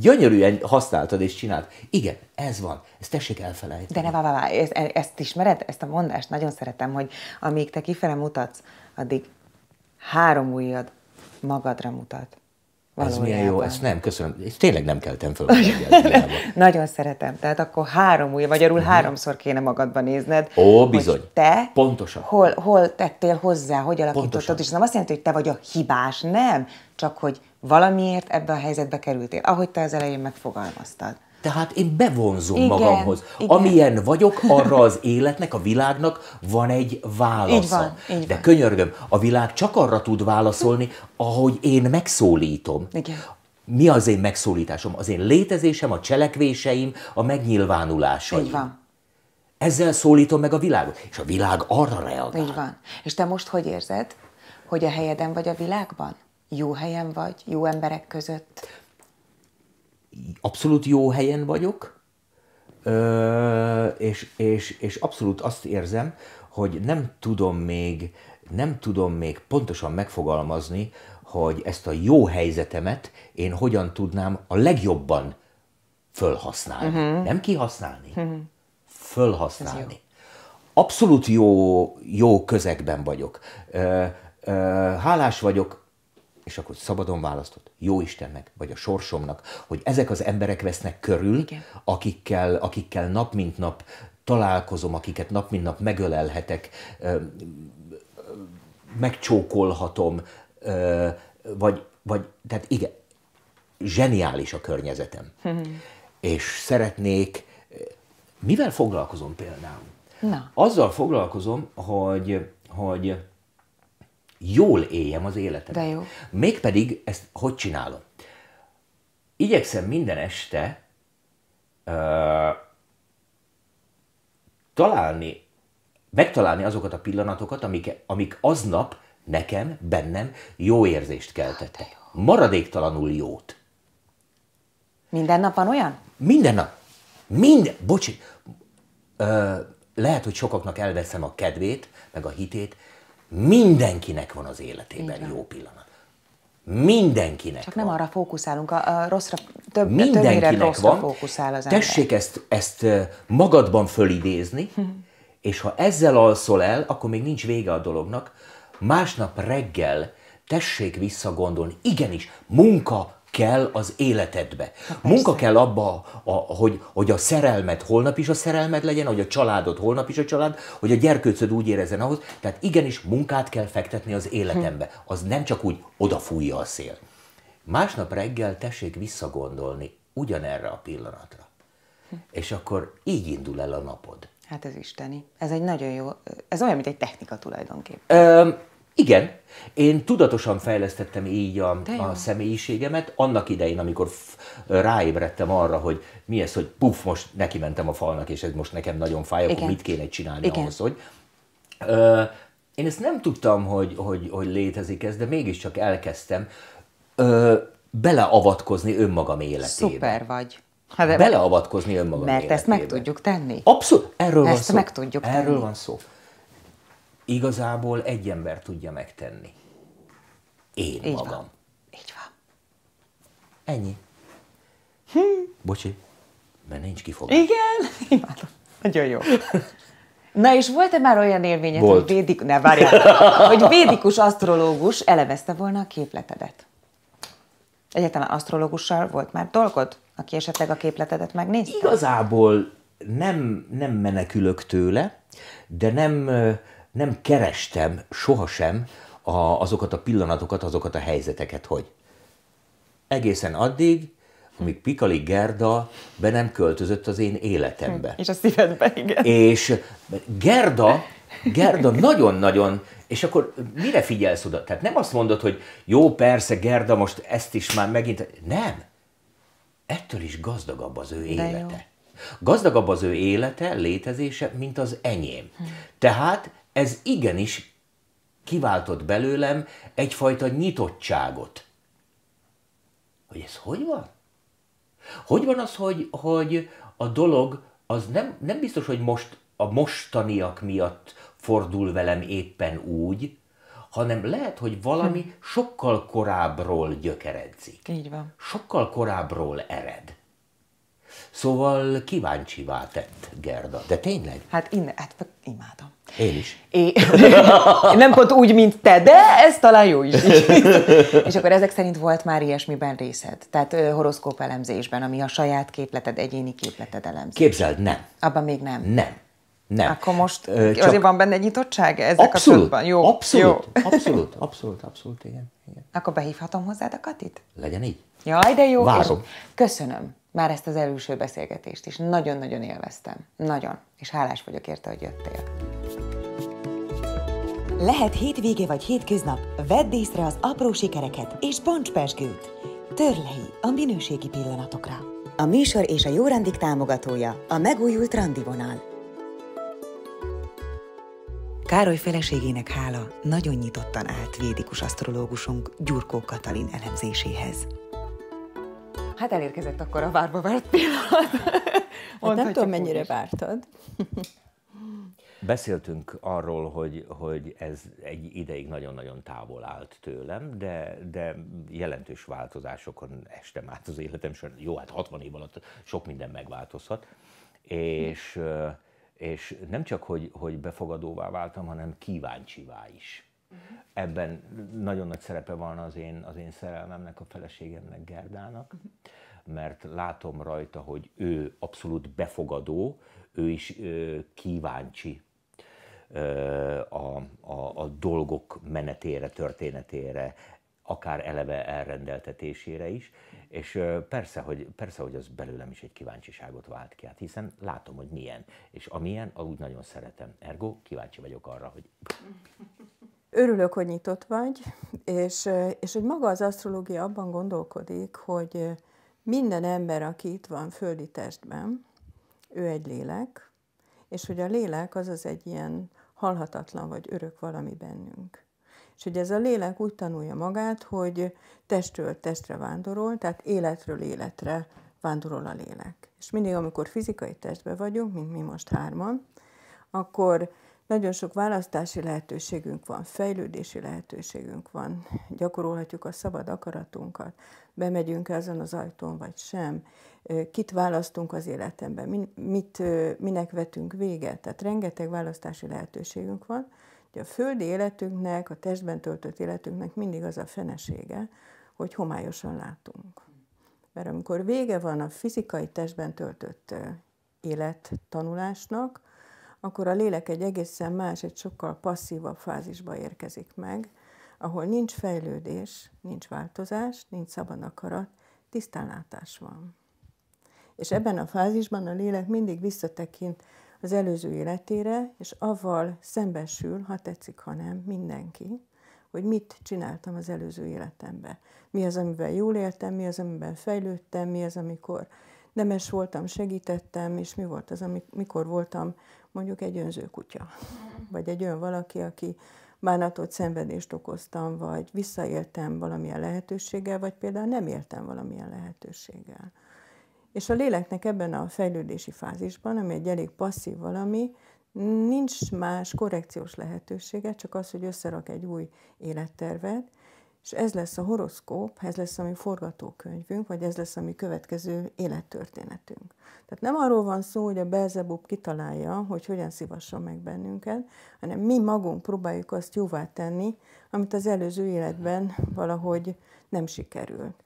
gyönyörűen használtad és csinált. Igen, ez van. Ezt tessék elfelejteni. De ne, vá, vá, ezt, e, ezt ismered? Ezt a mondást nagyon szeretem, hogy amíg te kifele mutatsz, addig három ujjad magadra mutat. Valójában. Ez milyen jó, ezt nem, köszönöm. Ezt tényleg nem keltem föl. [LAUGHS] Nagyon szeretem. Tehát akkor három új, magyarul uh-huh. háromszor kéne magadba nézned. Ó, bizony. te Pontosan. Hol, hol tettél hozzá, hogy alakítottad, Pontosan. és nem azt jelenti, hogy te vagy a hibás, nem, csak hogy valamiért ebbe a helyzetbe kerültél, ahogy te az elején megfogalmaztad tehát én bevonzom igen, magamhoz. Igen. Amilyen vagyok, arra az életnek, a világnak van egy válasza. Így van, így De könyörgöm, a világ csak arra tud válaszolni, ahogy én megszólítom. Igen mi az én megszólításom, az én létezésem, a cselekvéseim, a megnyilvánulásaim. Így van. Ezzel szólítom meg a világot, és a világ arra reagál. Így van. És te most hogy érzed, hogy a helyeden vagy a világban? Jó helyen vagy, jó emberek között? abszolút jó helyen vagyok, és, és, és abszolút azt érzem, hogy nem tudom még, nem tudom még pontosan megfogalmazni, hogy ezt a jó helyzetemet én hogyan tudnám a legjobban fölhasználni. Uh-huh. Nem kihasználni, uh-huh. fölhasználni. Jó. Abszolút jó, jó közegben vagyok. hálás vagyok és akkor szabadon választott, jó Istennek, vagy a sorsomnak, hogy ezek az emberek vesznek körül, akikkel, akikkel nap mint nap találkozom, akiket nap mint nap megölelhetek, megcsókolhatom, vagy, vagy, tehát igen, zseniális a környezetem. Hmm. és szeretnék, mivel foglalkozom például? Na. Azzal foglalkozom, hogy, hogy jól éljem az életemet. De jó. Mégpedig ezt hogy csinálom? Igyekszem minden este uh, találni, megtalálni azokat a pillanatokat, amik, amik aznap nekem, bennem jó érzést keltettek. Hát Maradéktalanul jót. Minden nap van olyan? Minden nap. Minden, bocsi, lehet, hogy sokaknak elveszem a kedvét, meg a hitét, Mindenkinek van az életében Igen. jó pillanat. Mindenkinek Csak van. nem arra fókuszálunk, a, a rosszra, több, Mindenkinek rosszra van. fókuszál az ember. Tessék ezt, ezt magadban fölidézni, [LAUGHS] és ha ezzel alszol el, akkor még nincs vége a dolognak. Másnap reggel tessék visszagondolni, igenis, munka, kell az életedbe. Ha, Munka kell abba, a, hogy, hogy a szerelmed holnap is a szerelmed legyen, hogy a családod holnap is a család, hogy a gyerkőcöd úgy érezzen ahhoz. Tehát igenis munkát kell fektetni az életembe. Hm. Az nem csak úgy odafújja a szél. Másnap reggel tessék visszagondolni ugyanerre a pillanatra. Hm. És akkor így indul el a napod. Hát ez isteni. Ez egy nagyon jó, ez olyan, mint egy technika tulajdonképpen. Ö, igen, én tudatosan fejlesztettem így a, a személyiségemet annak idején, amikor ráébredtem arra, hogy mi ez, hogy puf, most neki mentem a falnak, és ez most nekem nagyon fáj, Igen. akkor mit kéne csinálni Igen. ahhoz, hogy... Ö, én ezt nem tudtam, hogy, hogy, hogy létezik ez, de mégiscsak elkezdtem ö, beleavatkozni önmagam életébe. Szuper vagy. Hát beleavatkozni önmagam Mert életébe. ezt meg tudjuk tenni. Abszolút, erről ezt van szó. meg tudjuk Erről tenni. van szó igazából egy ember tudja megtenni. Én Így magam. Van. Így van. Ennyi. Hm. Bocsi, mert nincs kifogás. Igen, [LAUGHS] imádom. Nagyon jó. Na és volt-e már olyan élményed, volt. hogy, védik, ne, várjál, [LAUGHS] hogy védikus asztrológus elevezte volna a képletedet? Egyetlen asztrológussal volt már dolgod, aki esetleg a képletedet megnézte? Igazából nem, nem menekülök tőle, de nem nem kerestem sohasem a, azokat a pillanatokat, azokat a helyzeteket, hogy egészen addig, amíg Pikali Gerda be nem költözött az én életembe. És a szívedbe, igen. És Gerda, Gerda nagyon-nagyon, és akkor mire figyelsz oda? Tehát nem azt mondod, hogy jó, persze, Gerda most ezt is már megint... Nem. Ettől is gazdagabb az ő élete. Gazdagabb az ő élete, létezése, mint az enyém. Tehát ez igenis kiváltott belőlem egyfajta nyitottságot. Hogy ez hogy van? Hogy van az, hogy, hogy a dolog az nem, nem biztos, hogy most a mostaniak miatt fordul velem éppen úgy, hanem lehet, hogy valami hm. sokkal korábbról gyökeredzik. Így van. Sokkal korábbról ered. Szóval kíváncsivá tett Gerda, de tényleg? Hát, innen, hát imádom. Én is. É, [LAUGHS] nem pont úgy, mint te, de ez talán jó is. [LAUGHS] és akkor ezek szerint volt már ilyesmiben részed? Tehát ö, horoszkóp elemzésben, ami a saját képleted, egyéni képleted elemzés. Képzeld, nem. Abban még nem? Nem. Nem. Akkor most Ö, csak... azért van benne egy nyitottság ezek abszolút, a Jó, abszolút, jó. [LAUGHS] abszolút, abszolút, abszolút, igen, igen. Akkor behívhatom hozzád a Katit? Legyen így. Jaj, de jó. Várom. Köszönöm már ezt az előső beszélgetést is. Nagyon-nagyon élveztem. Nagyon. És hálás vagyok érte, hogy jöttél. Lehet hétvége vagy hétköznap, vedd észre az apró sikereket és bonts pesgőt. Törlei a minőségi pillanatokra. A műsor és a Jórandik támogatója a megújult randi vonal. Károly feleségének hála nagyon nyitottan állt védikus asztrológusunk Gyurkó Katalin elemzéséhez. Hát elérkezett akkor a várba várt pillanat. Hát nem tudom, mennyire vártad. Beszéltünk arról, hogy, hogy ez egy ideig nagyon-nagyon távol állt tőlem, de, de jelentős változásokon estem át az életem során. Jó, hát 60 év alatt sok minden megváltozhat. És, és nem csak, hogy, hogy befogadóvá váltam, hanem kíváncsivá is. Uh-huh. Ebben nagyon nagy szerepe van az én, az én szerelmemnek, a feleségemnek, Gerdának, uh-huh. mert látom rajta, hogy ő abszolút befogadó, ő is ö, kíváncsi ö, a, a, a dolgok menetére, történetére, akár eleve elrendeltetésére is, és persze hogy, persze, hogy az belőlem is egy kíváncsiságot vált ki, hát hiszen látom, hogy milyen, és amilyen, úgy nagyon szeretem. Ergo kíváncsi vagyok arra, hogy Örülök, hogy nyitott vagy, és, és hogy maga az asztrológia abban gondolkodik, hogy minden ember, aki itt van földi testben, ő egy lélek, és hogy a lélek az az egy ilyen halhatatlan vagy örök valami bennünk. És hogy ez a lélek úgy tanulja magát, hogy testről testre vándorol, tehát életről életre vándorol a lélek. És mindig, amikor fizikai testben vagyunk, mint mi most hárman, akkor nagyon sok választási lehetőségünk van, fejlődési lehetőségünk van, gyakorolhatjuk a szabad akaratunkat, bemegyünk ezen az ajtón vagy sem, kit választunk az életemben, mit, minek vetünk véget. Tehát rengeteg választási lehetőségünk van. Ugye a földi életünknek, a testben töltött életünknek mindig az a fenesége, hogy homályosan látunk. Mert amikor vége van a fizikai testben töltött élet tanulásnak, akkor a lélek egy egészen más, egy sokkal passzívabb fázisba érkezik meg, ahol nincs fejlődés, nincs változás, nincs szabad akarat, tisztánlátás van. És ebben a fázisban a lélek mindig visszatekint az előző életére, és avval szembesül, ha tetszik, ha nem, mindenki, hogy mit csináltam az előző életemben. Mi az, amiben jól éltem, mi az, amiben fejlődtem, mi az, amikor nemes voltam, segítettem, és mi volt az, amikor voltam mondjuk egy önző kutya, vagy egy olyan valaki, aki bánatot, szenvedést okoztam, vagy visszaéltem valamilyen lehetőséggel, vagy például nem éltem valamilyen lehetőséggel. És a léleknek ebben a fejlődési fázisban, ami egy elég passzív valami, nincs más korrekciós lehetősége, csak az, hogy összerak egy új élettervet, és ez lesz a horoszkóp, ez lesz a mi forgatókönyvünk, vagy ez lesz a mi következő élettörténetünk. Tehát nem arról van szó, hogy a Belzebub kitalálja, hogy hogyan szívasson meg bennünket, hanem mi magunk próbáljuk azt jóvá tenni, amit az előző életben valahogy nem sikerült.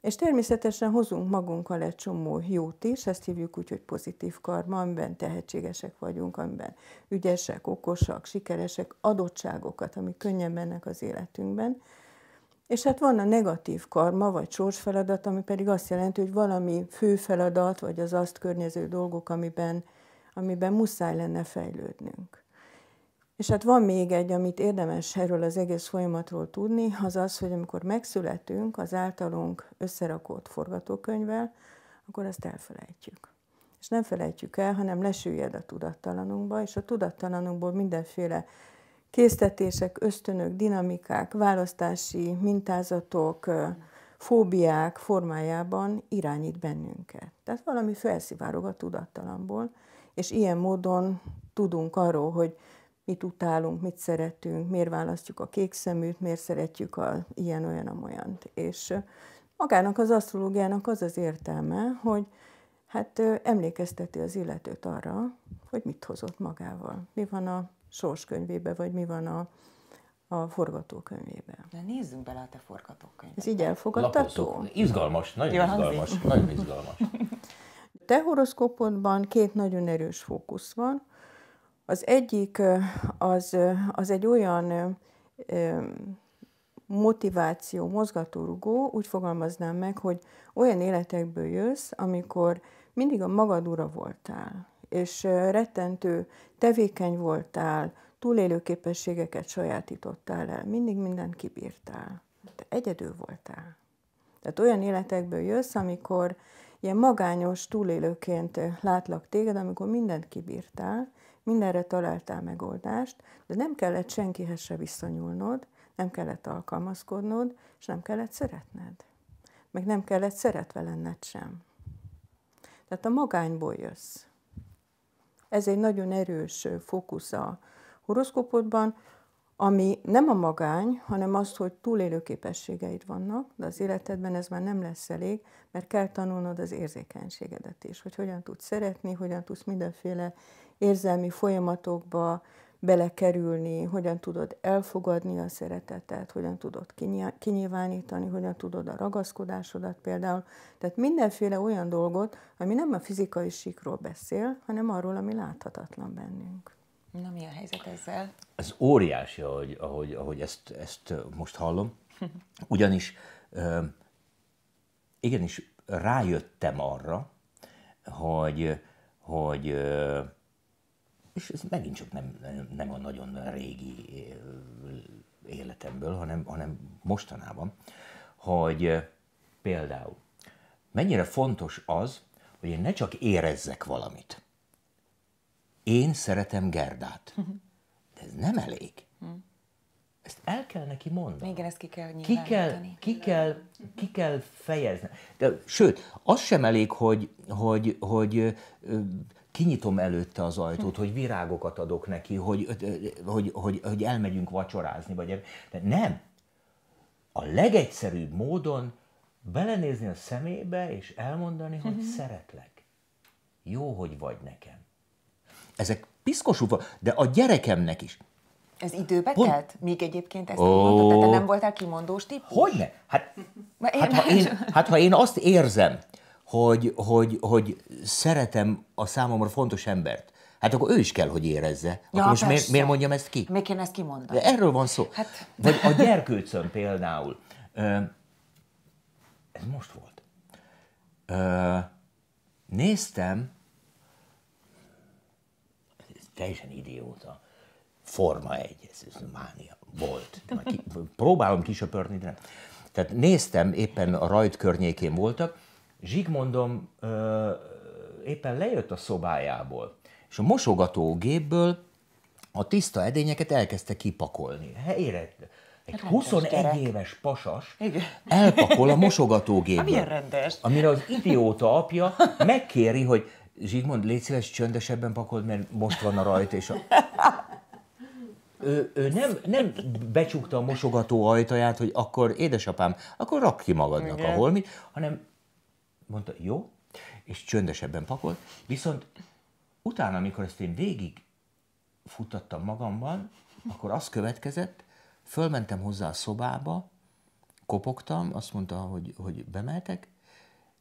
És természetesen hozunk magunkkal egy csomó jót is, ezt hívjuk úgy, hogy pozitív karma, amiben tehetségesek vagyunk, amiben ügyesek, okosak, sikeresek, adottságokat, ami könnyen mennek az életünkben. És hát van a negatív karma, vagy sorsfeladat, ami pedig azt jelenti, hogy valami fő feladat, vagy az azt környező dolgok, amiben, amiben muszáj lenne fejlődnünk. És hát van még egy, amit érdemes erről az egész folyamatról tudni, az az, hogy amikor megszületünk az általunk összerakott forgatókönyvvel, akkor azt elfelejtjük. És nem felejtjük el, hanem lesüllyed a tudattalanunkba, és a tudattalanunkból mindenféle késztetések, ösztönök, dinamikák, választási mintázatok, fóbiák formájában irányít bennünket. Tehát valami felszivárog a tudattalamból, és ilyen módon tudunk arról, hogy mit utálunk, mit szeretünk, miért választjuk a kék szeműt, miért szeretjük a ilyen-olyan amolyant. És magának az asztrológiának az az értelme, hogy hát emlékezteti az illetőt arra, hogy mit hozott magával, mi van a sorskönyvébe, vagy mi van a, a forgatókönyvébe. De nézzünk bele a te forgatókönyvbe. Ez így elfogadható? Lapozzuk. Izgalmas, nagyon Jó, izgalmas. Hangzik. Nagyon izgalmas. [LAUGHS] te horoszkópodban két nagyon erős fókusz van. Az egyik az, az egy olyan motiváció, mozgatórugó, úgy fogalmaznám meg, hogy olyan életekből jössz, amikor mindig a magad ura voltál és rettentő tevékeny voltál, túlélő képességeket sajátítottál el, mindig mindent kibírtál. Te egyedül voltál. Tehát olyan életekből jössz, amikor ilyen magányos túlélőként látlak téged, amikor mindent kibírtál, mindenre találtál megoldást, de nem kellett senkihez se viszonyulnod, nem kellett alkalmazkodnod, és nem kellett szeretned. Meg nem kellett szeretve lenned sem. Tehát a magányból jössz. Ez egy nagyon erős fókusz a horoszkópodban, ami nem a magány, hanem az, hogy túlélő képességeid vannak, de az életedben ez már nem lesz elég, mert kell tanulnod az érzékenységedet is, hogy hogyan tudsz szeretni, hogyan tudsz mindenféle érzelmi folyamatokba, belekerülni, hogyan tudod elfogadni a szeretetet, hogyan tudod kinyilvánítani, hogyan tudod a ragaszkodásodat például. Tehát mindenféle olyan dolgot, ami nem a fizikai síkról beszél, hanem arról, ami láthatatlan bennünk. Na, mi a helyzet ezzel? Ez óriási, ahogy, ahogy, ahogy ezt, ezt most hallom. [LAUGHS] Ugyanis, igenis rájöttem arra, hogy, hogy és ez megint csak nem, nem a nagyon régi eh, életemből, hanem, hanem mostanában, hogy eh, például mennyire fontos az, hogy én ne csak érezzek valamit. Én szeretem Gerdát. De ez nem elég. Ezt el kell neki mondani. Igen, ezt ki kell ki kell, ki kell, ki kell fejezni. De, sőt, az sem elég, hogy, hogy, hogy kinyitom előtte az ajtót, hogy virágokat adok neki, hogy, hogy, hogy, hogy elmegyünk vacsorázni, vagy de nem. A legegyszerűbb módon belenézni a szemébe, és elmondani, hogy uh-huh. szeretlek. Jó, hogy vagy nekem. Ezek piszkosúva, de a gyerekemnek is. Ez időbe Pont... telt? még egyébként ezt oh. mondtad, de te nem voltál kimondós típus? Hogyne? Hát, [LAUGHS] hát, ha én, hát ha én azt érzem, hogy, hogy, hogy szeretem a számomra fontos embert. Hát akkor ő is kell, hogy érezze. Akkor most miért, miért mondjam ezt ki? Miért kéne ezt kimondani. De erről van szó. Hát... Vagy a gyerkőcön például. Ez most volt. Néztem, ez teljesen idióta, Forma egy, ez, ez mánia volt. Ki, próbálom kisöpörni, de nem. Tehát néztem, éppen a rajt környékén voltak, Zsigmondom ö, éppen lejött a szobájából, és a mosogatógépből a tiszta edényeket elkezdte kipakolni. Helyre, egy 21 gyerek. éves pasas Igen. elpakol a mosogatógépből. [LAUGHS] Hát milyen rendes. Amire az idióta apja megkéri, hogy Zsigmond, légy szíves, csöndesebben pakold, mert most van a rajt, és a... Ő, ő nem, nem becsukta a mosogató ajtaját, hogy akkor, édesapám, akkor rak ki magadnak Igen. ahol hanem mondta, jó, és csöndesebben pakolt, viszont utána, amikor ezt én végig futattam magamban, akkor az következett, fölmentem hozzá a szobába, kopogtam, azt mondta, hogy, hogy bemeltek,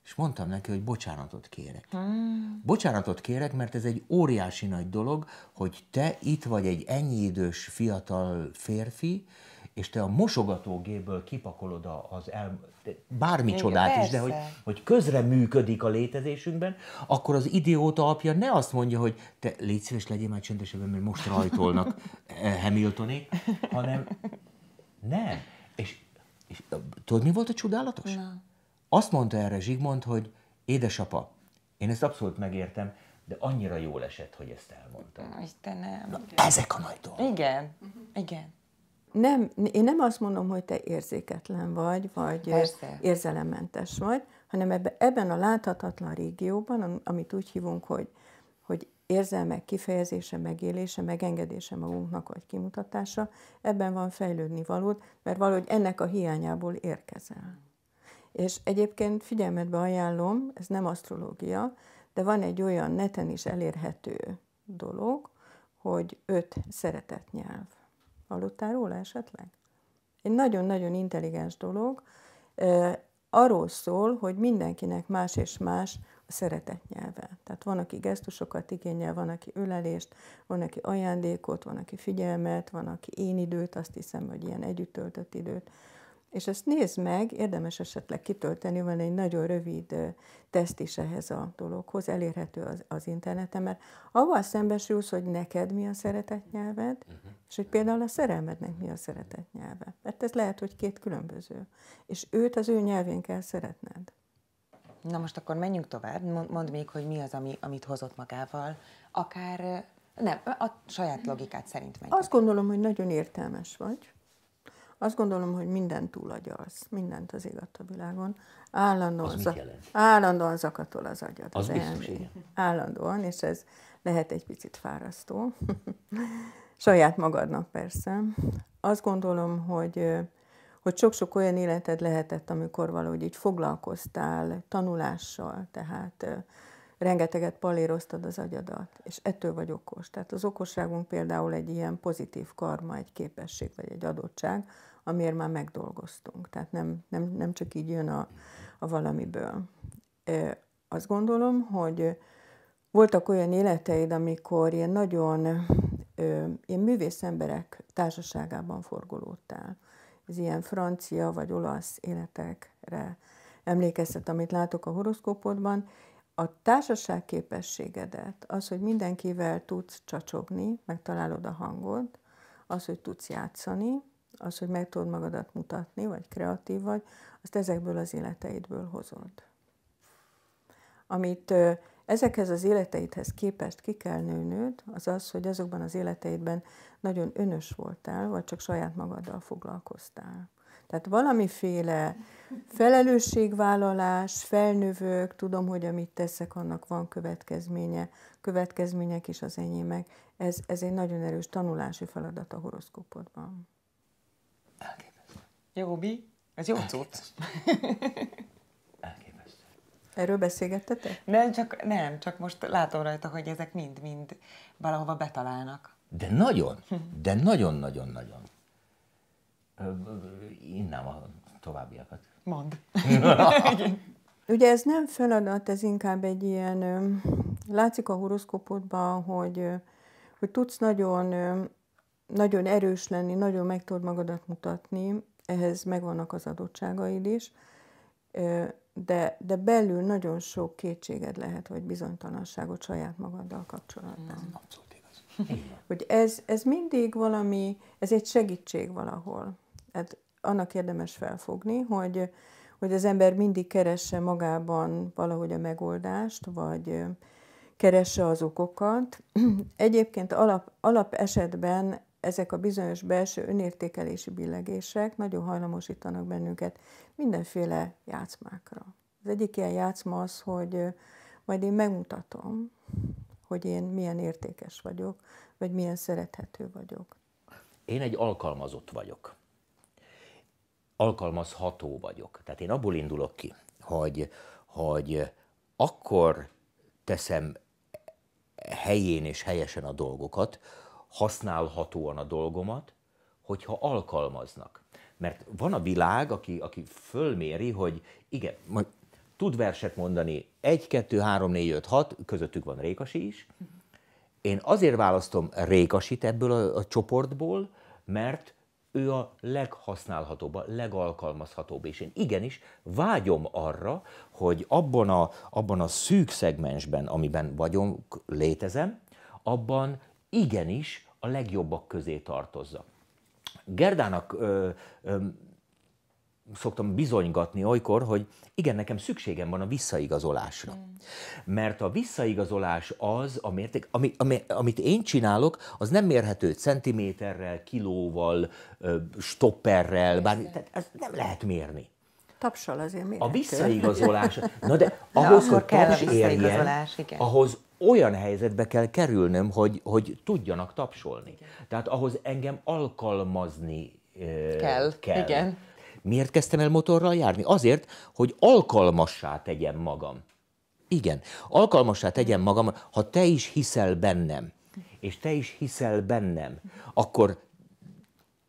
és mondtam neki, hogy bocsánatot kérek. Hmm. Bocsánatot kérek, mert ez egy óriási nagy dolog, hogy te itt vagy egy ennyi idős fiatal férfi, és te a mosogatógéből kipakolod az el, bármi Igen, csodát persze. is, de hogy, hogy közre működik a létezésünkben, akkor az idióta apja ne azt mondja, hogy te légy szíves, legyél már csöndesebben, mert most rajtolnak [LAUGHS] eh, Hamiltonék, hanem nem. És, és tudod, mi volt a csodálatos? Na. Azt mondta erre Zsigmond, hogy édesapa, én ezt abszolút megértem, de annyira jól esett, hogy ezt elmondtam. Istenem. Na, ezek a nagy dolgok. Igen, igen nem, én nem azt mondom, hogy te érzéketlen vagy, vagy Persze. érzelemmentes vagy, hanem ebbe, ebben a láthatatlan régióban, amit úgy hívunk, hogy, hogy érzelmek kifejezése, megélése, megengedése magunknak, vagy kimutatása, ebben van fejlődni valód, mert valahogy ennek a hiányából érkezel. És egyébként figyelmetbe ajánlom, ez nem asztrológia, de van egy olyan neten is elérhető dolog, hogy öt szeretetnyelv. Hallottál róla esetleg? Egy nagyon-nagyon intelligens dolog, arról szól, hogy mindenkinek más és más a szeretet nyelve. Tehát van, aki gesztusokat igényel, van, aki ölelést, van, aki ajándékot, van, aki figyelmet, van, aki én időt, azt hiszem, hogy ilyen együtt töltött időt és ezt nézd meg, érdemes esetleg kitölteni, van egy nagyon rövid teszt is ehhez a dologhoz, elérhető az, az interneten, mert avval szembesülsz, hogy neked mi a szeretett nyelved, uh-huh. Mhm. és hogy például a szerelmednek mi a szeretett nyelve. Mert ez lehet, hogy két különböző. És őt az ő nyelvén kell szeretned. Na most akkor menjünk tovább, mondd még, hogy mi az, ami, amit hozott magával, akár nem, a saját logikát szerint meg. Azt gondolom, hogy nagyon értelmes vagy azt gondolom, hogy mindent túlagyalsz, mindent az igat a világon. Állandóan, az za- állandóan zakatol az agyad. Az, az biztos, igen. Állandóan, és ez lehet egy picit fárasztó. [LAUGHS] Saját magadnak persze. Azt gondolom, hogy hogy sok-sok olyan életed lehetett, amikor valahogy így foglalkoztál tanulással, tehát rengeteget paléroztad az agyadat, és ettől vagy okos. Tehát az okosságunk például egy ilyen pozitív karma, egy képesség vagy egy adottság, amiért már megdolgoztunk. Tehát nem, nem, nem csak így jön a, a valamiből. Azt gondolom, hogy voltak olyan életeid, amikor ilyen nagyon ilyen művész emberek társaságában forgolódtál. Ez ilyen francia vagy olasz életekre emlékeztet, amit látok a horoszkópodban. A társaság képességedet, az, hogy mindenkivel tudsz csacsogni, megtalálod a hangod, az, hogy tudsz játszani, az, hogy meg tudod magadat mutatni, vagy kreatív vagy, azt ezekből az életeidből hozod. Amit ezekhez az életeidhez képest ki kell nőnöd, az az, hogy azokban az életeidben nagyon önös voltál, vagy csak saját magaddal foglalkoztál. Tehát valamiféle felelősségvállalás, felnövök, tudom, hogy amit teszek, annak van következménye, következmények is az enyémek. Ez, ez egy nagyon erős tanulási feladat a horoszkópodban. Jóbi, ez jó cucc. Elképesztő. Erről beszélgettetek? Nem csak, nem, csak most látom rajta, hogy ezek mind-mind valahova betalálnak. De nagyon, de nagyon-nagyon-nagyon. Innám a továbbiakat. Mond. [LAUGHS] Ugye ez nem feladat, ez inkább egy ilyen, látszik a horoszkópodban, hogy, hogy tudsz nagyon, nagyon erős lenni, nagyon meg tudod magadat mutatni, ehhez megvannak az adottságaid is, de, de belül nagyon sok kétséged lehet, vagy bizonytalanságot saját magaddal kapcsolatban. Abszolút igaz. Hogy ez, ez mindig valami, ez egy segítség valahol. Hát annak érdemes felfogni, hogy, hogy az ember mindig keresse magában valahogy a megoldást, vagy keresse az okokat. [CLEARS THROAT] Egyébként alap, alap esetben ezek a bizonyos belső önértékelési billegések nagyon hajlamosítanak bennünket mindenféle játszmákra. Az egyik ilyen játszma az, hogy majd én megmutatom, hogy én milyen értékes vagyok, vagy milyen szerethető vagyok. Én egy alkalmazott vagyok. Alkalmazható vagyok. Tehát én abból indulok ki, hogy, hogy akkor teszem helyén és helyesen a dolgokat, használhatóan a dolgomat, hogyha alkalmaznak. Mert van a világ, aki, aki fölméri, hogy igen, majd tud verset mondani 1, 2, 3, 4, 5, 6, közöttük van Rékasi is. Én azért választom Rékasit ebből a, a csoportból, mert ő a leghasználhatóbb, a legalkalmazhatóbb, és én igenis vágyom arra, hogy abban a, abban a szűk szegmensben, amiben vagyunk, létezem, abban igenis a legjobbak közé tartozza. Gerdának ö, ö, szoktam bizonygatni olykor, hogy igen, nekem szükségem van a visszaigazolásra. Hmm. Mert a visszaigazolás az a mérték, ami, ami, amit én csinálok, az nem mérhető centiméterrel, kilóval, stopperrel, bár, tehát ez nem lehet mérni. Tapsol azért mérhető. A visszaigazolás, [LAUGHS] na de ahhoz, na, hogy taps érjen, igen. ahhoz olyan helyzetbe kell kerülnöm, hogy, hogy tudjanak tapsolni. Igen. Tehát ahhoz engem alkalmazni kell. kell. Igen. Miért kezdtem el motorral járni? Azért, hogy alkalmassá tegyem magam. Igen, alkalmassá tegyem magam, ha te is hiszel bennem, és te is hiszel bennem, akkor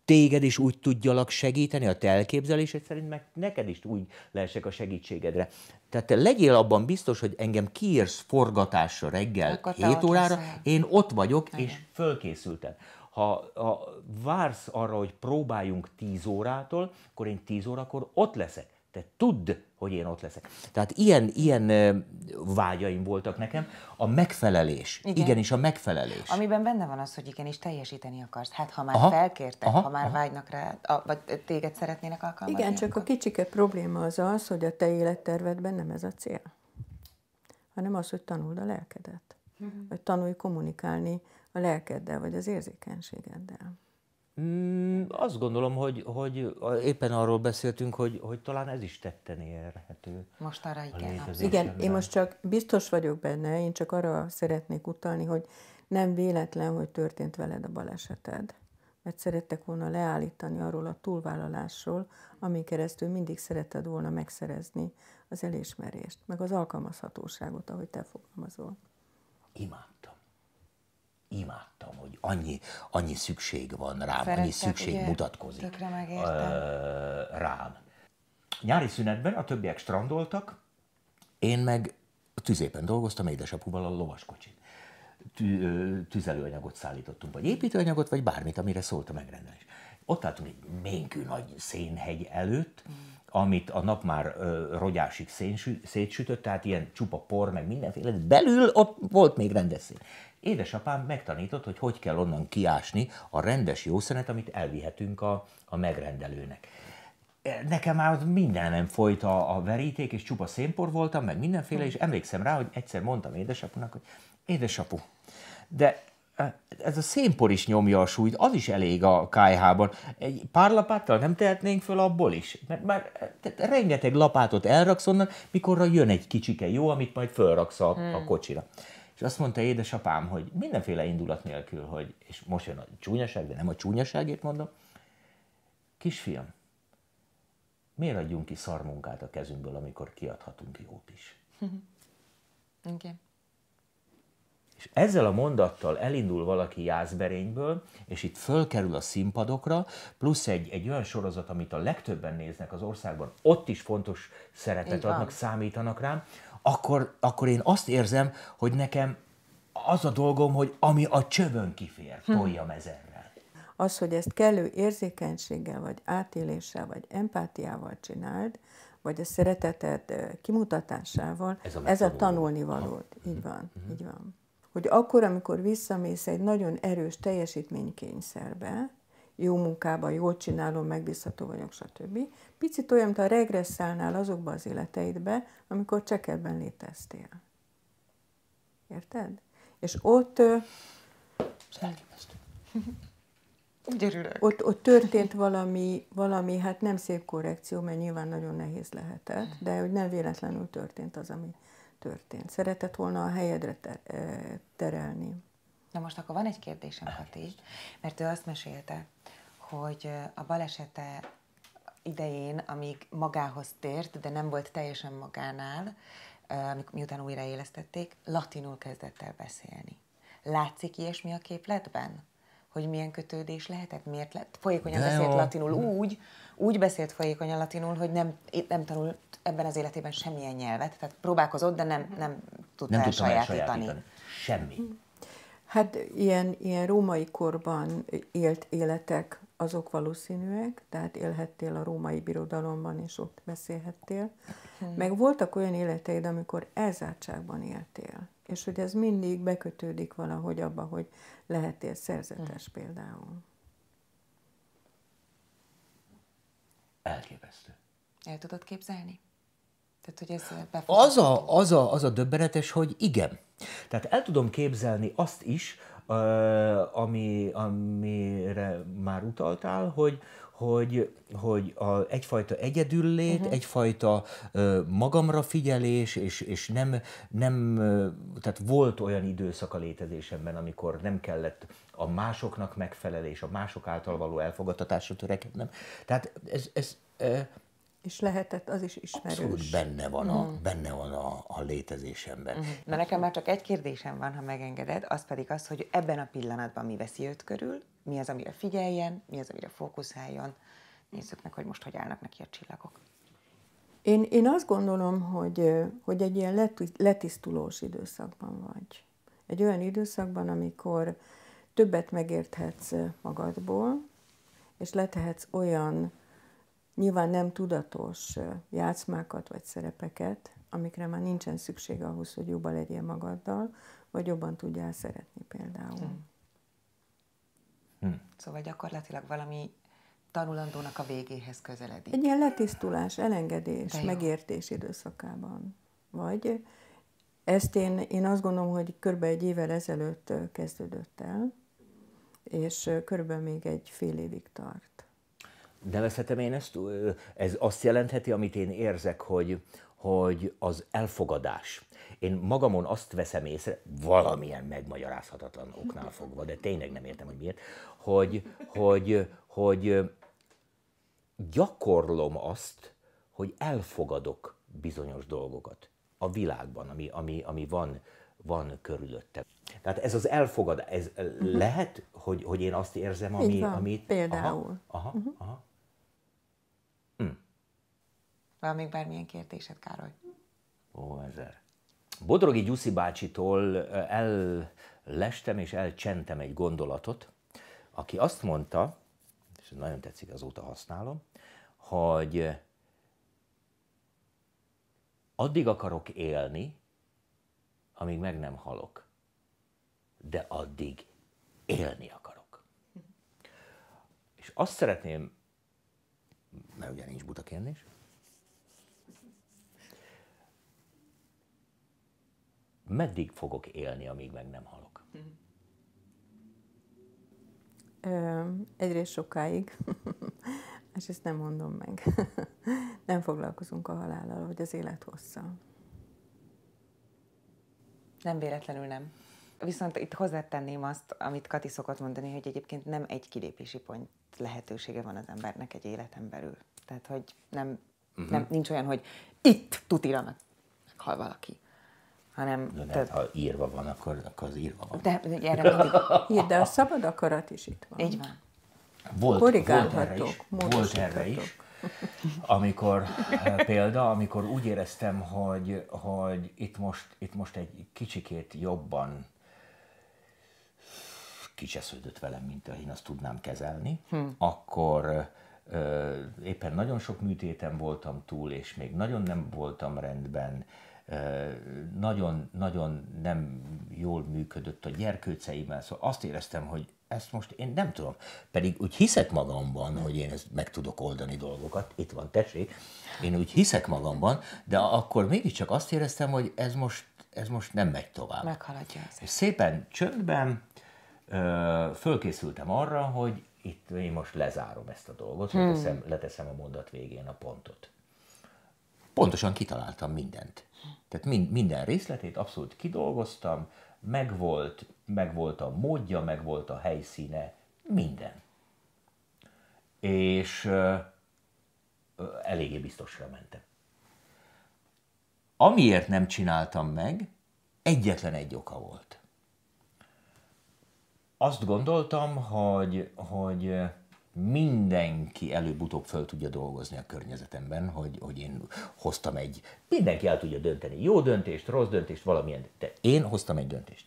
téged is úgy tudjalak segíteni a te elképzelésed szerint, meg neked is úgy lehessek a segítségedre. Tehát te legyél abban biztos, hogy engem kiírsz forgatásra reggel 7 órára, én ott vagyok, Igen. és fölkészültem. Ha, ha vársz arra, hogy próbáljunk 10 órától, akkor én 10 órakor ott leszek te tudd, hogy én ott leszek. Tehát ilyen, ilyen vágyaim voltak nekem. A megfelelés. Igen. Igenis, a megfelelés. Amiben benne van az, hogy igenis teljesíteni akarsz. Hát, ha már aha, felkértek, aha, ha már aha. vágynak rá, a, vagy téged szeretnének alkalmazni. Igen, csak akkor. a kicsike probléma az az, hogy a te élettervedben nem ez a cél, hanem az, hogy tanuld a lelkedet. Uh-huh. Mhm. Hogy tanulj kommunikálni a lelkeddel, vagy az érzékenységeddel. Mm, azt gondolom, hogy, hogy éppen arról beszéltünk, hogy, hogy talán ez is tetten érhető. Most arra igen. Igen, én most csak biztos vagyok benne, én csak arra szeretnék utalni, hogy nem véletlen, hogy történt veled a baleseted. Mert szerettek volna leállítani arról a túlvállalásról, amin keresztül mindig szeretted volna megszerezni az elismerést, meg az alkalmazhatóságot, ahogy te fogalmazol. Imád imádtam, hogy annyi, annyi szükség van rám, Szerettek, annyi szükség ugye? mutatkozik rám. Nyári szünetben a többiek strandoltak, én meg tüzépen dolgoztam édesapuval a Tű, Tüzelőanyagot szállítottunk, vagy építőanyagot, vagy bármit, amire szólt a megrendelés. Ott álltunk egy ménkű nagy szénhegy előtt, amit a nap már ö, rogyásig szénsü, szétsütött, tehát ilyen csupa por, meg mindenféle. Belül ott volt még rendes szén. Édesapám megtanított, hogy hogy kell onnan kiásni a rendes jószenet, amit elvihetünk a, a megrendelőnek e, nekem már mindenem folyt a, a veríték, és csupa szénpor voltam, meg mindenféle, és emlékszem rá, hogy egyszer mondtam édesapunak, hogy édesapu, de e, ez a szénpor is nyomja a súlyt, az is elég a kájhában. Egy pár lapáttal nem tehetnénk föl abból is, mert már e, rengeteg lapátot elraksz onnan, mikorra jön egy kicsike jó, amit majd fölraksz a, hmm. a kocsira. És azt mondta édesapám, hogy mindenféle indulat nélkül, hogy, és most jön a csúnyaság, de nem a csúnyaságért mondom, kisfiam, miért adjunk ki szarmunkát a kezünkből, amikor kiadhatunk jót is? okay. [LAUGHS] És ezzel a mondattal elindul valaki Jászberényből, és itt fölkerül a színpadokra, plusz egy, egy olyan sorozat, amit a legtöbben néznek az országban, ott is fontos szerepet adnak, számítanak rám, akkor, akkor én azt érzem, hogy nekem az a dolgom, hogy ami a csövön kifér, hm. toljam ezerrel. Az, hogy ezt kellő érzékenységgel, vagy átéléssel, vagy empátiával csináld, vagy a szereteted kimutatásával, ez a, ez a tanulni valót. Így van, uh-huh. így van. Hogy akkor, amikor visszamész egy nagyon erős teljesítménykényszerbe, jó munkában, jól csinálom, megbízható vagyok, stb. Picit olyan, mint a regresszálnál azokba az életeidbe, amikor csekedben léteztél. Érted? És ott... [LAUGHS] Ott, ott történt valami, valami, hát nem szép korrekció, mert nyilván nagyon nehéz lehetett, de hogy nem véletlenül történt az, ami történt. Szeretett volna a helyedre terelni. Na most akkor van egy kérdésem, Kati, mert ő azt mesélte, hogy a balesete idején, amíg magához tért, de nem volt teljesen magánál, miután újraélesztették, latinul kezdett el beszélni. Látszik ilyesmi a képletben? Hogy milyen kötődés lehetett? Miért lett? Folyékonyan de beszélt jó. latinul úgy, úgy beszélt folyékonyan latinul, hogy nem, nem tanul ebben az életében semmilyen nyelvet. Tehát próbálkozott, de nem, nem tudta nem el sajátítani. Semmi. Hát ilyen, ilyen római korban élt életek azok valószínűek, tehát élhettél a római birodalomban, és ott beszélhettél. Hmm. Meg voltak olyan életeid, amikor elzártságban éltél, és hogy ez mindig bekötődik valahogy abba, hogy lehetél szerzetes hmm. például. Elképesztő. El tudod képzelni? Tehát, hogy ez eh, az a, az, a, az a döbbenetes, hogy igen. Tehát el tudom képzelni azt is, eh, ami, amire már utaltál, hogy, hogy, hogy a, egyfajta egyedüllét, uh-huh. Mhm. egyfajta ö, eh, magamra figyelés, és, és nem, nem ö, tehát volt olyan időszak a létezésemben, amikor nem kellett a másoknak megfelelés, a mások által való elfogadtatásra törekednem. Tehát ez, ez ö, és lehetett az is ismerős. Abszolút benne van a, mm. benne van a, a létezésemben. Mm. Na nekem már csak egy kérdésem van, ha megengeded, az pedig az, hogy ebben a pillanatban mi veszi őt körül, mi az, amire figyeljen, mi az, amire fókuszáljon. Nézzük meg, hogy most hogy állnak neki a csillagok. Én, én azt gondolom, hogy, hogy egy ilyen letisztulós időszakban vagy. Egy olyan időszakban, amikor többet megérthetsz magadból, és letehetsz olyan nyilván nem tudatos játszmákat vagy szerepeket, amikre már nincsen szükség ahhoz, hogy jobban legyél magaddal, vagy jobban tudjál szeretni például. Hmm. Hmm. Szóval gyakorlatilag valami tanulandónak a végéhez közeledik. Egy ilyen letisztulás, elengedés, megértés időszakában. Vagy ezt én, én azt gondolom, hogy körbe egy évvel ezelőtt kezdődött el, és körbe még egy fél évig tart nevezhetem én ezt, ez azt jelentheti, amit én érzek, hogy, hogy az elfogadás. Én magamon azt veszem észre, valamilyen megmagyarázhatatlan oknál fogva, de tényleg nem értem, hogy miért, hogy, hogy, hogy gyakorlom azt, hogy elfogadok bizonyos dolgokat a világban, ami, ami, ami van, van körülöttem. Tehát ez az elfogadás, ez uh-huh. lehet, hogy, hogy én azt érzem, ami... van, amit, például. Aha, mhm. aha, uh-huh. aha. Van még bármilyen kérdésed, Károly? Ó, ezer. Bodrogi Gyuszi bácsitól ellestem és elcsentem egy gondolatot, aki azt mondta, és nagyon tetszik, azóta használom, hogy addig akarok élni, amíg meg nem halok, de addig élni akarok. És azt szeretném, mert ugye nincs buta kérdés, meddig fogok élni, amíg meg nem halok? Ö, egyrészt sokáig, [LAUGHS] és ezt nem mondom meg. [LAUGHS] nem foglalkozunk a halállal, vagy az élet hossza. Nem véletlenül nem. Viszont itt hozzátenném azt, amit Kati szokott mondani, hogy egyébként nem egy kilépési pont lehetősége van az embernek egy életen belül. Tehát, hogy nem, uh-huh. nem mhm. nincs olyan, hogy itt tutira meghal valaki hanem... De tehát, ha írva van, akkor, akkor az írva van. De, gyere, mindig ír, de a szabad akarat is itt van. Így van. Volt, volt erre is, volt erre is, amikor eh, példa, amikor úgy éreztem, hogy, hogy itt, most, itt most egy kicsikét jobban kicsesződött velem, mint én azt tudnám kezelni, hmm. akkor eh, éppen nagyon sok műtétem voltam túl, és még nagyon nem voltam rendben, nagyon-nagyon nem jól működött a gyerkőceimmel, szóval azt éreztem, hogy ezt most én nem tudom. Pedig úgy hiszek magamban, hogy én ezt meg tudok oldani dolgokat, itt van, tessék, én úgy hiszek magamban, de akkor mégiscsak azt éreztem, hogy ez most, ez most nem megy tovább. Meghaladja ezt. És szépen csöndben ö, fölkészültem arra, hogy itt én most lezárom ezt a dolgot, hmm. leteszem, leteszem a mondat végén a pontot. Pontosan kitaláltam mindent. Hmm. Tehát mind, minden részletét abszolút kidolgoztam, megvolt, megvolt a módja, megvolt a helyszíne, minden. És euh, eléggé biztosra mentem. Amiért nem csináltam meg, egyetlen egy oka volt. Azt gondoltam, hogy, hogy mindenki előbb-utóbb föl tudja dolgozni a környezetemben, hogy, hogy én hoztam egy, mindenki el tudja dönteni, jó döntést, rossz döntést, valamilyen, de én hoztam egy döntést.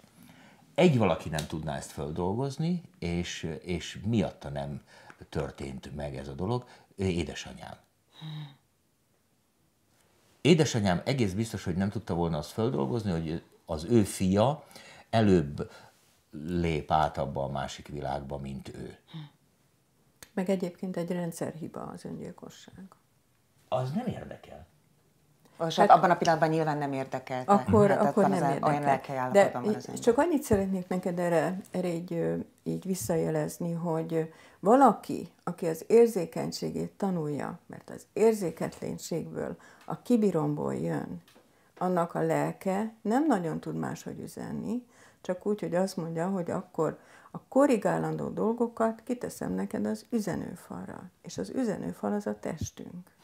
Egy valaki nem tudná ezt földolgozni, és, és miatta nem történt meg ez a dolog, édesanyám. Édesanyám egész biztos, hogy nem tudta volna azt földolgozni, hogy az ő fia előbb lép át abba a másik világba, mint ő. Hm meg egyébként egy rendszerhiba az öngyilkosság. Az nem érdekel. Hát, hát abban a pillanatban nyilván nem érdekel. Akkor, hát, akkor nem érdekel. Olyan De van az Csak annyit szeretnék neked erre, erre így, így visszajelezni, hogy valaki, aki az érzékenységét tanulja, mert az érzéketlenségből a kibiromból jön, annak a lelke nem nagyon tud máshogy üzenni, csak úgy, hogy azt mondja, hogy akkor a korrigálandó dolgokat kiteszem neked az üzenőfalra, és az üzenőfal az a testünk.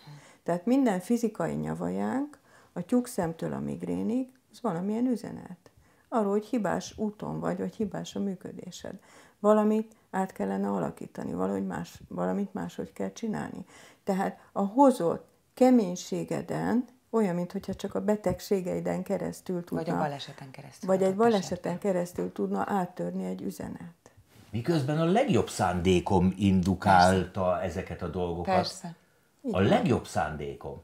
Tehát minden fizikai nyavajánk, a tyúkszemtől a migrénig, az valamilyen üzenet. Arról, hogy hibás úton vagy, vagy hibás a működésed. Valamit át kellene alakítani, valahogy más, valamit máshogy kell csinálni. Tehát a hozott keménységeden olyan, mintha csak a betegségeiden keresztül tudna... Vagy a baleseten keresztül. Vagy egy baleseten keresztül tudna áttörni egy üzenet. Miközben a legjobb szándékom indukálta Persze. ezeket a dolgokat. Persze. A legjobb szándékom.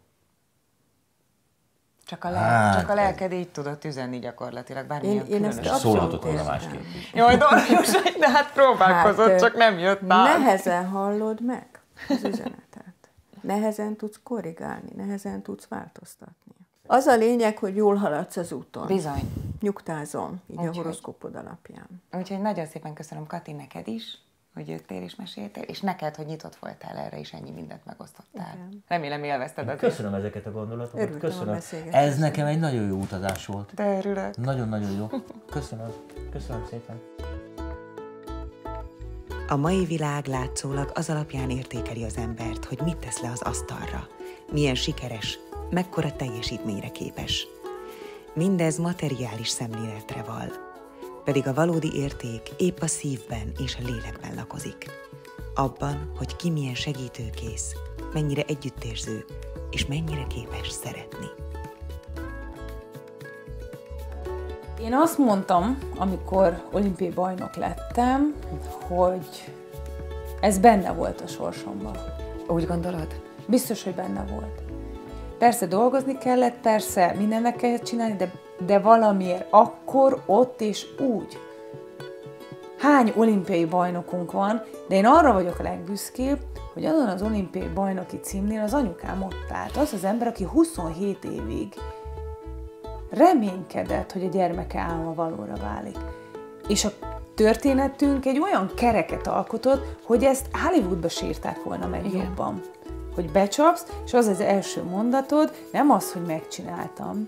Csak a, le- hát, csak a lelked így tudott üzenni gyakorlatilag, bármilyen én, én ezt Szólhatott volna másképp is. Jaj, Dora de hát próbálkozott, hát, csak nem jött már. Nehezen hallod meg az üzenet. Nehezen tudsz korrigálni, nehezen tudsz változtatni. Az a lényeg, hogy jól haladsz az úton. Bizony. Nyugtázom, így úgyhogy, a horoszkópod alapján. Úgyhogy nagyon szépen köszönöm Kati neked is, hogy jöttél és meséltél, és neked, hogy nyitott voltál erre, és ennyi mindent megosztottál. Igen. Remélem élvezted az. Köszönöm ezeket a gondolatokat. Örültem köszönöm. A Ez nekem egy nagyon jó utazás volt. De örülök. Nagyon-nagyon jó. Köszönöm. Köszönöm szépen. A mai világ látszólag az alapján értékeli az embert, hogy mit tesz le az asztalra, milyen sikeres, mekkora teljesítményre képes. Mindez materiális szemléletre val, pedig a valódi érték épp a szívben és a lélekben lakozik. Abban, hogy ki milyen segítőkész, mennyire együttérző, és mennyire képes szeretni. Én azt mondtam, amikor olimpiai bajnok lettem, hogy ez benne volt a sorsomban. Úgy gondolod? Biztos, hogy benne volt. Persze dolgozni kellett, persze mindennek kellett csinálni, de, de valamiért akkor, ott és úgy. Hány olimpiai bajnokunk van, de én arra vagyok a legbüszkébb, hogy azon az olimpiai bajnoki címnél az anyukám ott állt. Az az ember, aki 27 évig reménykedett, hogy a gyermeke álma valóra válik. És a történetünk egy olyan kereket alkotott, hogy ezt Hollywoodba sírták volna meg Igen. jobban. Hogy becsapsz, és az az első mondatod, nem az, hogy megcsináltam,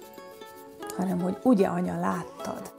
hanem hogy ugye anya láttad.